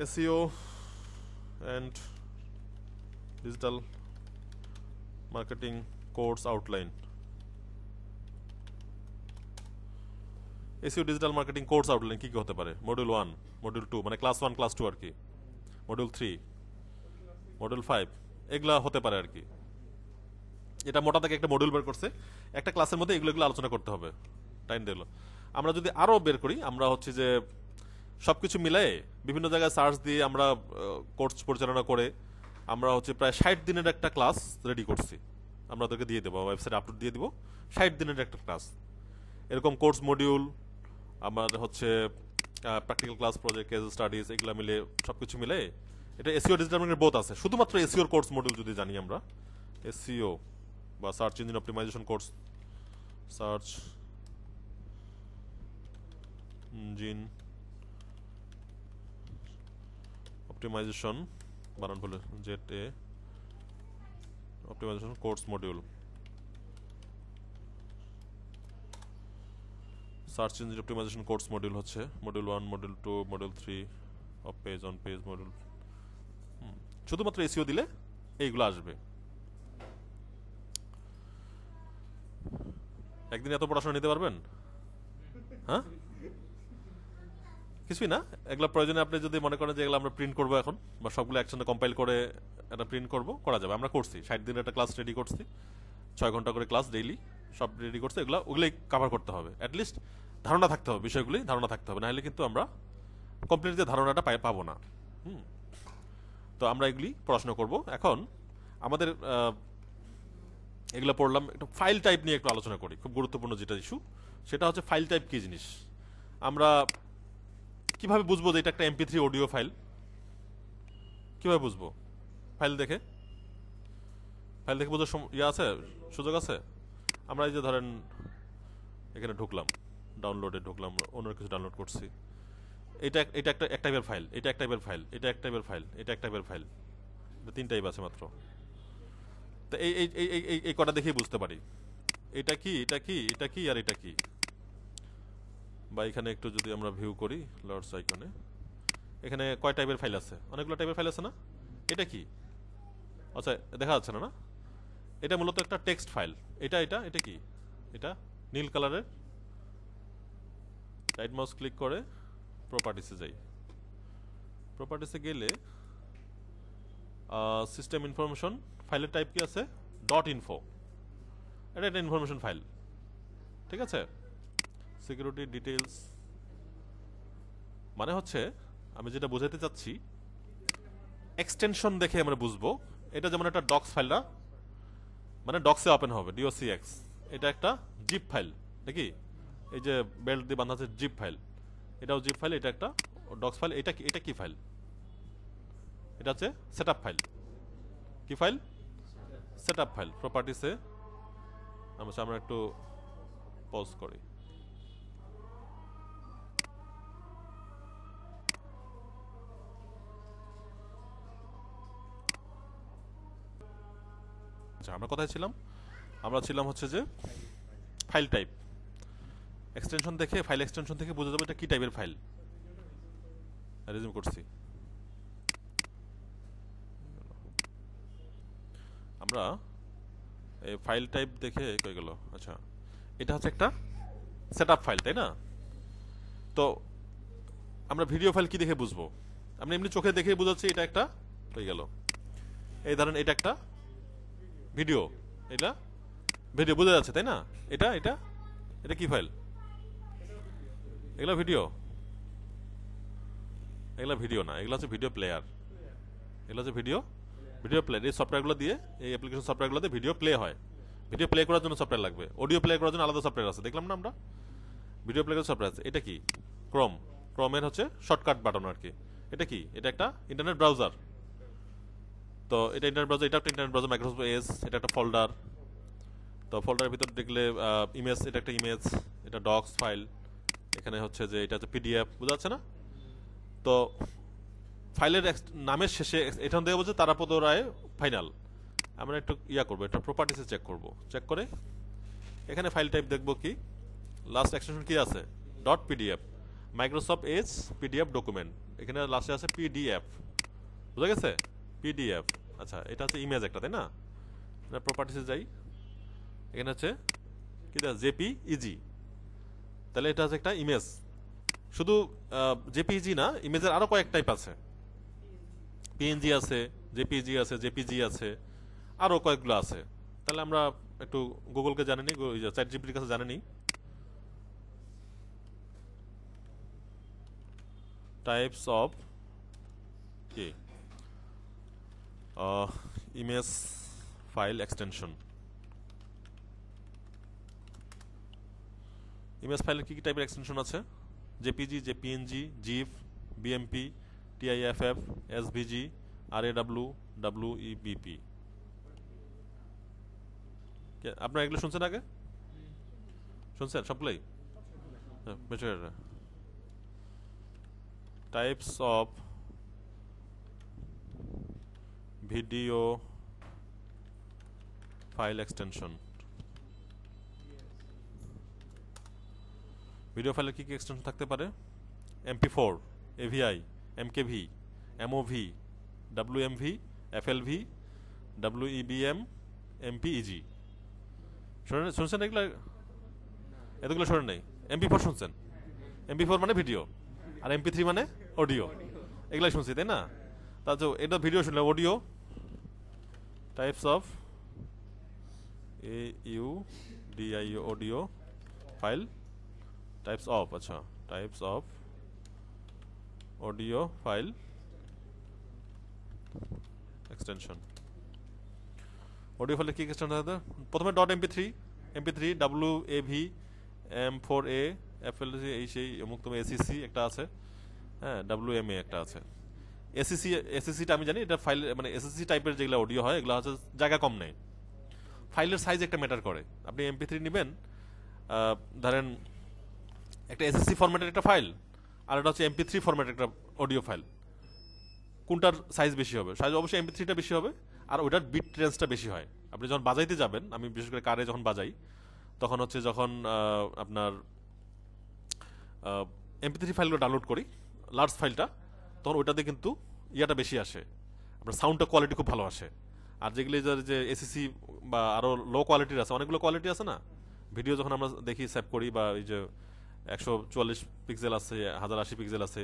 SEO and digital marketing course outline SEO digital marketing course outline কী কী হতে পারে মডিউল ওয়ান মডিউল টু মানে ক্লাস ওয়ান ক্লাস টু আর কি মডিউল থ্রি মডিউল ফাইভ এগুলা হতে পারে আর কি এটা মোটা থেকে একটা মডিউল বের করছে একটা ক্লাসের মধ্যে এগুলো এগুলো আলোচনা করতে হবে টাইম দিল আমরা যদি আরও বের করি আমরা হচ্ছে যে সব কিছু মিলে বিভিন্ন জায়গায় সার্চ দিয়ে আমরা কোর্স পরিচালনা করে আমরা হচ্ছে প্রায় ষাট দিনের একটা ক্লাস রেডি করছি আমরা ওদেরকে দিয়ে দেবো ওয়েবসাইট আপলোড দিয়ে দেবো ষাট দিনের একটা ক্লাস এরকম কোর্স মডিউল আমার হচ্ছে practical class project case studies এগুলো মিলে সব কিছু মিলে এটা এসিও ডিজিটাল বোধ আছে শুধুমাত্র এসিওর কোর্স মডিউল যদি জানি আমরা এসিও e বা search engine optimization course search engine optimization বানান ভুলে Z A optimization course module search engine optimization course module হচ্ছে module one module two module three off page on page module শুধুমাত্র এসিও দিলে এইগুলো আসবে একদিন এত পড়াশোনা নিতে পারবেন হ্যাঁ কিছুই না এগুলো প্রয়োজনে আপনি যদি মনে করেন যে এগুলো আমরা প্রিন্ট করবো এখন বা সবগুলো একসঙ্গে কম্পাইল করে এটা প্রিন্ট করবো করা যাবে আমরা করছি ষাট দিনের একটা ক্লাস রেডি করছি ছয় ঘন্টা করে ক্লাস ডেইলি সব রেডি করছে এগুলো ওগুলোই কাভার করতে হবে অ্যাটলিস্ট ধারণা থাকতে হবে বিষয়গুলি ধারণা থাকতে হবে নাহলে কিন্তু আমরা কমপ্লিট যে ধারণাটা পাই পাবো না হুম তো আমরা এগুলি পড়াশোনা করব এখন আমাদের এগুলো পড়লাম একটু ফাইল টাইপ নিয়ে একটু আলোচনা করি খুব গুরুত্বপূর্ণ যেটা ইস্যু সেটা হচ্ছে ফাইল টাইপ কী জিনিস আমরা কিভাবে বুঝবো যে এটা একটা এমপি থ্রি অডিও ফাইল কিভাবে বুঝবো ফাইল দেখে ফাইল দেখে বোঝার ইয়ে আছে সুযোগ আছে আমরা এই যে ধরেন এখানে ঢুকলাম ডাউনলোডে ঢুকলাম অন্য কিছু ডাউনলোড করছি এটা এটা একটা এক টাইপের ফাইল এটা এক টাইপের ফাইল এটা এক টাইপের ফাইল এটা এক টাইপের ফাইল এটা তিন টাইপ আছে মাত্র তো এই এই এই কটা দেখেই বুঝতে পারি এটা কি এটা কি এটা কি আর এটা কি বা এখানে একটু যদি আমরা ভিউ করি লর্ডস আইকনে এখানে কয় টাইপের ফাইল আছে অনেকগুলো টাইপের ফাইল আছে না এটা কি আচ্ছা দেখা যাচ্ছে না না এটা মূলত একটা টেক্সট ফাইল এটা এটা এটা কি এটা নীল কালারের রাইট মাউস ক্লিক করে প্রপার্টিসে যাই প্রপার্টিসে গেলে সিস্টেম ইনফরমেশন ফাইলের টাইপ কি আছে ডট ইনফো এটা একটা ইনফরমেশন ফাইল ঠিক আছে সিকিউরিটি ডিটেলস মানে হচ্ছে আমি যেটা বোঝাতে চাচ্ছি এক্সটেনশন দেখে আমরা বুঝবো এটা যেমন একটা ডক্স ফাইলটা মানে ডক্সে ওপেন হবে এক্স এটা একটা জিপ ফাইল নাকি এই যে বেল্ট দিয়ে বাঁধা আছে জিপ ফাইল এটাও জিপ ফাইল এটা একটা ডক্স ফাইল এটা এটা কি ফাইল এটা হচ্ছে সেট ফাইল কি ফাইল সেট ফাইল প্রপার্টিসে আমরা একটু পজ করি আচ্ছা আমরা কোথায় ছিলাম আমরা ছিলাম হচ্ছে যে ফাইল টাইপ এক্সটেনশন দেখে ফাইল এক্সটেনশন থেকে বোঝা যাবে এটা কি টাইপের ফাইল রেজুম করছি আমরা এই ফাইল টাইপ দেখে কয়ে গেল আচ্ছা এটা হচ্ছে একটা সেট ফাইল তাই না তো আমরা ভিডিও ফাইল কি দেখে বুঝবো আমরা এমনি চোখে দেখে বোঝাচ্ছি এটা একটা হয়ে গেল এই ধরেন এটা একটা ভিডিও এটা ভিডিও বোঝা যাচ্ছে তাই না এটা এটা এটা কি ফাইল এগুলো ভিডিও এগুলো ভিডিও না এগুলো হচ্ছে ভিডিও প্লেয়ার এগুলো হচ্ছে ভিডিও ভিডিও প্লেয়ার এই সফটওয়্যারগুলো দিয়ে এই অ্যাপ্লিকেশন সফটওয়্যারগুলো দিয়ে ভিডিও প্লে হয় ভিডিও প্লে করার জন্য সফটওয়্যার লাগবে অডিও প্লে করার জন্য আলাদা সফটওয়্যার আছে দেখলাম না আমরা ভিডিও প্লে করার সফটওয়্যার আছে এটা কি ক্রম ক্রমের হচ্ছে শর্টকাট বাটন আর কি এটা কি এটা একটা ইন্টারনেট ব্রাউজার তো এটা ইন্টারনেট ব্রাউজার এটা একটা ইন্টারনেট ব্রাউজার মাইক্রোসফট এস এটা একটা ফোল্ডার তো ফোল্ডারের ভিতর দেখলে ইমেজ এটা একটা ইমেজ এটা ডক্স ফাইল এখানে হচ্ছে যে এটা হচ্ছে পিডিএফ বোঝা যাচ্ছে না তো ফাইলের নামের শেষে এখান থেকে বলছে তারাপদ রায় ফাইনাল আমরা একটু ইয়া করবো এটা প্রপার্টিসে চেক করব চেক করে এখানে ফাইল টাইপ দেখবো কি লাস্ট এক্সটেনশন কি আছে dot PDF Microsoft Edge PDF document এখানে লাস্টে আছে পিডিএফ বুঝা গেছে পিডিএফ আচ্ছা এটা হচ্ছে ইমেজ একটা তাই না এটা প্রপার্টিসে যাই এখানে হচ্ছে কি জেপি ইজি e তাহলে এটা হচ্ছে একটা ইমেজ শুধু জেপিজি e না ইমেজের আরও কয়েক টাইপ আছে পিএনজি আছে জেপিজি e আছে জেপিজি আছে আরও কয়েকগুলো আছে তাহলে আমরা একটু গুগলকে নি চ্যাট জিপির কাছে নি টাইপস অফ কি uh, image file extension image ফাইলের কী কী টাইপের এক্সটেনশন আছে JPG JPNG GIF BMP TIFF SVG W WEBP আপনারা এগুলো শুনছেন আগে শুনছেন সবগুলোই টাইপস হ্যাঁ, of video file extension video ফাইলের কী কী এক্সটেনশন থাকতে পারে MP four AVI MKV V W MV FLV W EBM ইজি শুনছেন এগুলো এতগুলো শোনেন নাই এমপি ফোর শুনছেন এমপি ফোর মানে ভিডিও আর এমপি থ্রি মানে অডিও এগুলাই শুনছি তাই না তা এটা ভিডিও শুনলে audio types of audio audio file types of अच्छा types of audio file extension audio file की extension था प्रथमे dot mp3 mp3 wav m4a fl এই সেই মুক্তমে acc একটা আছে হ্যাঁ wma একটা আছে এসএসসি এসএসসিটা আমি জানি এটা ফাইল মানে এসএসসি টাইপের যেগুলো অডিও হয় এগুলো হচ্ছে জায়গা কম নেয় ফাইলের সাইজ একটা ম্যাটার করে আপনি এমপি থ্রি নেবেন ধরেন একটা এসএসসি ফরম্যাটের একটা ফাইল আর এটা হচ্ছে এমপি থ্রি ফরম্যাটের একটা অডিও ফাইল কোনটার সাইজ বেশি হবে সাইজ অবশ্যই এমপি থ্রিটা বেশি হবে আর ওটার বিট রেঞ্জটা বেশি হয় আপনি যখন বাজাইতে যাবেন আমি বিশেষ করে কারে যখন বাজাই তখন হচ্ছে যখন আপনার এমপি থ্রি ফাইলগুলো ডাউনলোড করি লার্জ ফাইলটা তখন ওইটাতে কিন্তু ইয়াটা বেশি আসে আপনার সাউন্ডটা কোয়ালিটি খুব ভালো আসে আর যেগুলি যে এসিসি বা আরও লো কোয়ালিটির আছে অনেকগুলো কোয়ালিটি আছে না ভিডিও যখন আমরা দেখি সেভ করি বা এই যে একশো চুয়াল্লিশ পিক্সেল আছে হাজার আশি পিক্সেল আছে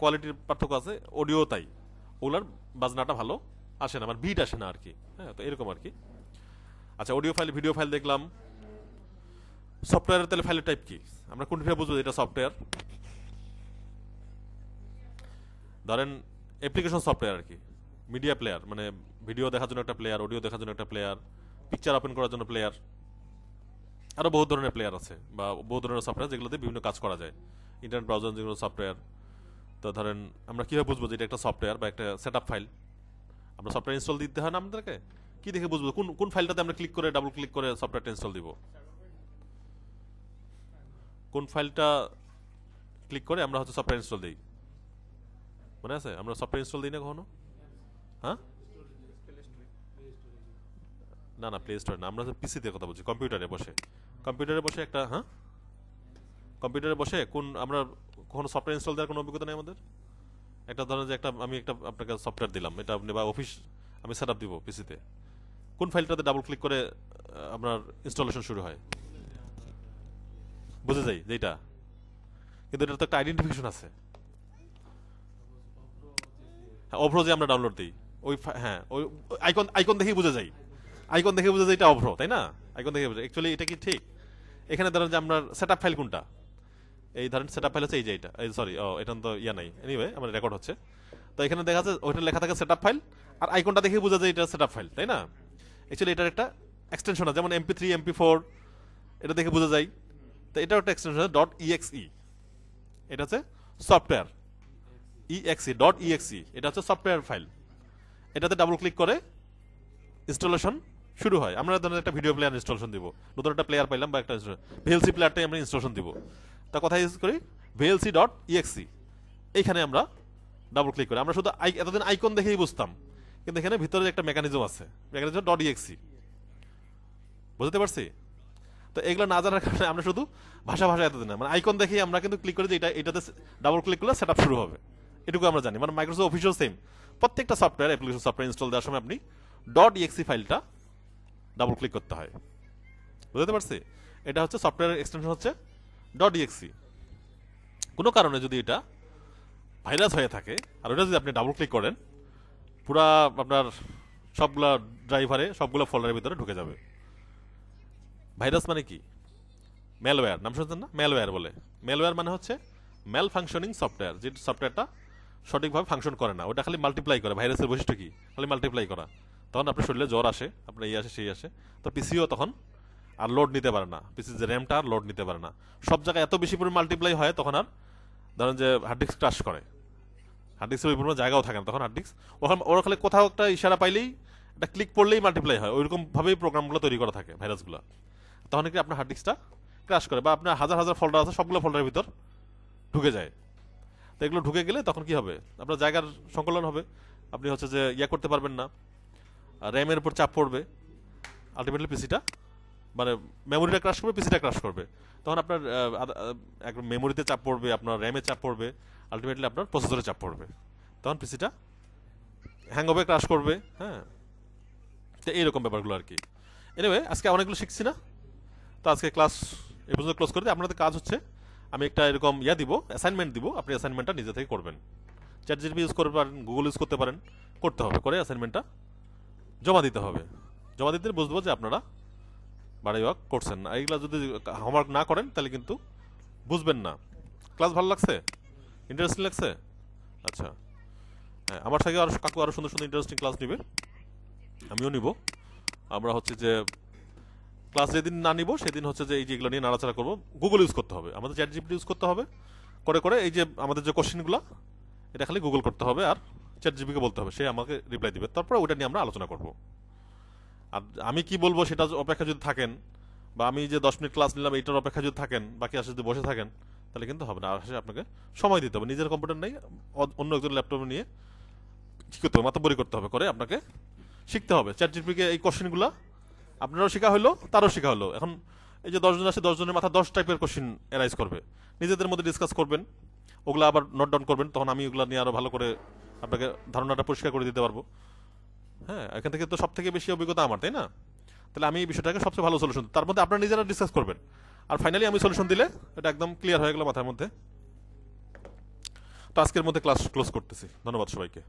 কোয়ালিটির পার্থক্য আছে অডিও তাই ওগুলার বাজনাটা ভালো আসে না মানে বিট আসে না আর কি হ্যাঁ তো এরকম আর কি আচ্ছা অডিও ফাইল ভিডিও ফাইল দেখলাম সফটওয়্যারের তাহলে ফাইলের টাইপ কি আমরা কোন বুঝবো এটা সফটওয়্যার ধরেন অ্যাপ্লিকেশন সফটওয়্যার আর কি মিডিয়া প্লেয়ার মানে ভিডিও দেখার জন্য একটা প্লেয়ার অডিও দেখার জন্য একটা প্লেয়ার পিকচার ওপেন করার জন্য প্লেয়ার আরও বহু ধরনের প্লেয়ার আছে বা বহু ধরনের সফটওয়্যার যেগুলোতে বিভিন্ন কাজ করা যায় ইন্টারনেট ব্রাউজার যেগুলো সফটওয়্যার তো ধরেন আমরা কীভাবে বুঝবো যে এটা একটা সফটওয়্যার বা একটা সেট ফাইল আমরা সফটওয়্যার ইনস্টল দিতে হয় না আমাদেরকে কী দেখে বুঝবো কোন কোন ফাইলটাতে আমরা ক্লিক করে ডাবল ক্লিক করে সফটওয়্যারটা ইনস্টল দিব কোন ফাইলটা ক্লিক করে আমরা হচ্ছে সফটওয়্যার ইনস্টল দিই মনে আছে আমরা সফটওয়্যার ইনস্টল দিই না কখনো হ্যাঁ না না প্লে স্টোর না আমরা পিসিতে কথা বলছি কম্পিউটারে বসে কম্পিউটারে বসে একটা হ্যাঁ কম্পিউটারে বসে কোন আমরা কখনো সফটওয়্যার ইনস্টল দেওয়ার কোনো অভিজ্ঞতা নেই আমাদের একটা ধরনের যে একটা আমি একটা আপনাকে সফটওয়্যার দিলাম এটা আপনি বা অফিস আমি সেট আপ দিব পিসিতে কোন ফাইলটাতে ডাবল ক্লিক করে আপনার ইনস্টলেশন শুরু হয় বুঝে যাই যেটা কিন্তু এটা তো একটা আইডেন্টিফিকেশন আছে হ্যাঁ, যে আমরা ডাউনলোড দিই ওই হ্যাঁ ওই আইকন আইকন দেখেই বুঝে যাই আইকন দেখে বুঝে যাই এটা অভ্র তাই না আইকন দেখে বুঝে অ্যাকচুয়ালি এটা কি ঠিক এখানে ধরেন যে আমরা সেট ফাইল কোনটা এই ধরেন সেট ফাইল হচ্ছে এই যে এটা এই সরি ও এটা তো ইয়া নাই এনিওয়ে আমার রেকর্ড হচ্ছে তো এখানে দেখা যাচ্ছে ওইটা লেখা থাকে সেট ফাইল আর আইকনটা দেখে বোঝা যায় এটা সেট ফাইল তাই না অ্যাকচুয়ালি এটার একটা এক্সটেনশন আছে যেমন এমপি থ্রি এমপি ফোর এটা দেখে বোঝা যায় তো এটা একটা এক্সটেনশন আছে ডট ইএক্সই এটা হচ্ছে সফটওয়্যার ইএক্সি ডট ইএক্সি এটা হচ্ছে সফটওয়্যার ফাইল এটাতে ডাবল ক্লিক করে ইনস্টলেশন শুরু হয় আমরা ধরেন একটা ভিডিও প্লেয়ার ইনস্টলেশন দিব নতুন একটা প্লেয়ার পাইলাম বা একটা ভিএলসি প্লেয়ারটাই আমরা ইনস্টলেশন দিব তা কথা ইউজ করি ভিএলসি ডট ইএক্সি এইখানে আমরা ডাবল ক্লিক করি আমরা শুধু এতদিন আইকন দেখেই বুঝতাম কিন্তু এখানে ভিতরে একটা মেকানিজম আছে মেকানিজম ডট ইএক্সি বুঝতে পারছি তো এগুলো না জানার কারণে আমরা শুধু ভাষা ভাষা এতদিন মানে আইকন দেখেই আমরা কিন্তু ক্লিক করি যে এটা এটাতে ডাবল ক্লিক করলে সেট শুরু হবে এটুকু আমরা জানি মানে মাইক্রোসফট অফিসও সেম প্রত্যেকটা সফটওয়্যার অ্যাপ্লিকেশন সফটওয়্যার ইনস্টল দেওয়ার সময় আপনি ডট ইএক্সি ফাইলটা ডাবল ক্লিক করতে হয় বুঝতে পারছি এটা হচ্ছে সফটওয়্যার এক্সটেনশন হচ্ছে ডট ইএক্সি কোনো কারণে যদি এটা ভাইরাস হয়ে থাকে আর ওটা যদি আপনি ডাবল ক্লিক করেন পুরা আপনার সবগুলা ড্রাইভারে সবগুলো ফোল্ডারের ভিতরে ঢুকে যাবে ভাইরাস মানে কি ম্যালওয়্যার নাম শুনছেন না ম্যালওয়্যার বলে ম্যালওয়্যার মানে হচ্ছে ম্যাল ফাংশনিং সফটওয়্যার যে সফটওয়্যারটা সঠিকভাবে ফাংশন করে না ওটা খালি মাল্টিপ্লাই করে ভাইরাসের বৈশিষ্ট্য কি খালি মাল্টিপ্লাই করা তখন আপনার শরীরে জ্বর আসে আপনার এই আসে সেই আসে তো পিসিও তখন আর লোড নিতে পারে না পিসির যে র্যামটা আর লোড নিতে পারে না সব জায়গায় এত বেশি পরিমাণ মাল্টিপ্লাই হয় তখন আর ধরেন যে হার্ড ডিস্ক ক্রাশ করে হার্ড ওই পরিমাণ জায়গাও থাকে না তখন হার্ড ডিস্ক ওখানে ওরা খালি কোথাও একটা ইশারা পাইলেই একটা ক্লিক পড়লেই মাল্টিপ্লাই হয় ওইরকমভাবেই প্রোগ্রামগুলো তৈরি করা থাকে ভাইরাসগুলো তখন কি আপনার হার্ড ডিস্কটা ক্রাশ করে বা আপনার হাজার হাজার ফোল্ডার আছে সবগুলো ফোল্ডারের ভিতর ঢুকে যায় তো এগুলো ঢুকে গেলে তখন কি হবে আপনার জায়গার সংকলন হবে আপনি হচ্ছে যে ইয়া করতে পারবেন না র্যামের উপর চাপ পড়বে আলটিমেটলি পিসিটা মানে মেমোরিটা ক্রাশ করবে পিসিটা ক্রাশ করবে তখন আপনার একদম মেমোরিতে চাপ পড়বে আপনার র্যামে চাপ পড়বে আলটিমেটলি আপনার প্রসেসরে চাপ পড়বে তখন পিসিটা হ্যাং হবে ক্রাশ করবে হ্যাঁ তো এইরকম ব্যাপারগুলো আর কি এনিওয়ে আজকে অনেকগুলো শিখছি না তো আজকে ক্লাস এ পর্যন্ত ক্লোজ করে দিই আপনাদের কাজ হচ্ছে আমি একটা এরকম ইয়া দিব অ্যাসাইনমেন্ট দিব আপনি অ্যাসাইনমেন্টটা নিজে থেকে করবেন চ্যাট জিপি ইউজ করতে পারেন গুগল ইউজ করতে পারেন করতে হবে করে অ্যাসাইনমেন্টটা জমা দিতে হবে জমা দিতে বুঝবো যে আপনারা বাড়ি ওয়ার্ক করছেন আর এইগুলো যদি হোমওয়ার্ক না করেন তাহলে কিন্তু বুঝবেন না ক্লাস ভালো লাগছে ইন্টারেস্টিং লাগছে আচ্ছা হ্যাঁ আমার সাথে আরও কাকু আরও সুন্দর সুন্দর ইন্টারেস্টিং ক্লাস নিবে আমিও নিব আমরা হচ্ছে যে ক্লাস যেদিন না নিব সেদিন হচ্ছে যে এই যেগুলো নিয়ে নাড়াচাড়া করবো গুগল ইউজ করতে হবে আমাদের চ্যাট জিপিটি ইউজ করতে হবে করে করে এই যে আমাদের যে কোশ্চেনগুলো এটা খালি গুগল করতে হবে আর চ্যাট জিপিকে বলতে হবে সে আমাকে রিপ্লাই দিবে তারপরে ওটা নিয়ে আমরা আলোচনা করব আর আমি কি বলবো সেটা অপেক্ষা যদি থাকেন বা আমি যে দশ মিনিট ক্লাস নিলাম এইটার অপেক্ষা যদি থাকেন বাকি আসে যদি বসে থাকেন তাহলে কিন্তু হবে না আর আপনাকে সময় দিতে হবে নিজের কম্পিউটার নেই অন্য একজন ল্যাপটপে নিয়ে কী করতে হবে মাতাবরি করতে হবে করে আপনাকে শিখতে হবে চ্যাট জিপিকে এই কোশ্চেনগুলো আপনারও শেখা হলো তারও শেখা হলো এখন এই যে দশজন আসে দশজনের মাথা দশ টাইপের কোশ্চিন অ্যারাইজ করবে নিজেদের মধ্যে ডিসকাস করবেন ওগুলো আবার নোট ডাউন করবেন তখন আমি ওগুলো নিয়ে আরও ভালো করে আপনাকে ধারণাটা পরিষ্কার করে দিতে পারবো হ্যাঁ এখান থেকে তো সব থেকে বেশি অভিজ্ঞতা আমার তাই না তাহলে আমি এই বিষয়টাকে সবচেয়ে ভালো সলিউশন তার মধ্যে আপনারা নিজেরা ডিসকাস করবেন আর ফাইনালি আমি সলিউশন দিলে এটা একদম ক্লিয়ার হয়ে গেল মাথার মধ্যে তো আজকের মধ্যে ক্লাস ক্লোজ করতেছি ধন্যবাদ সবাইকে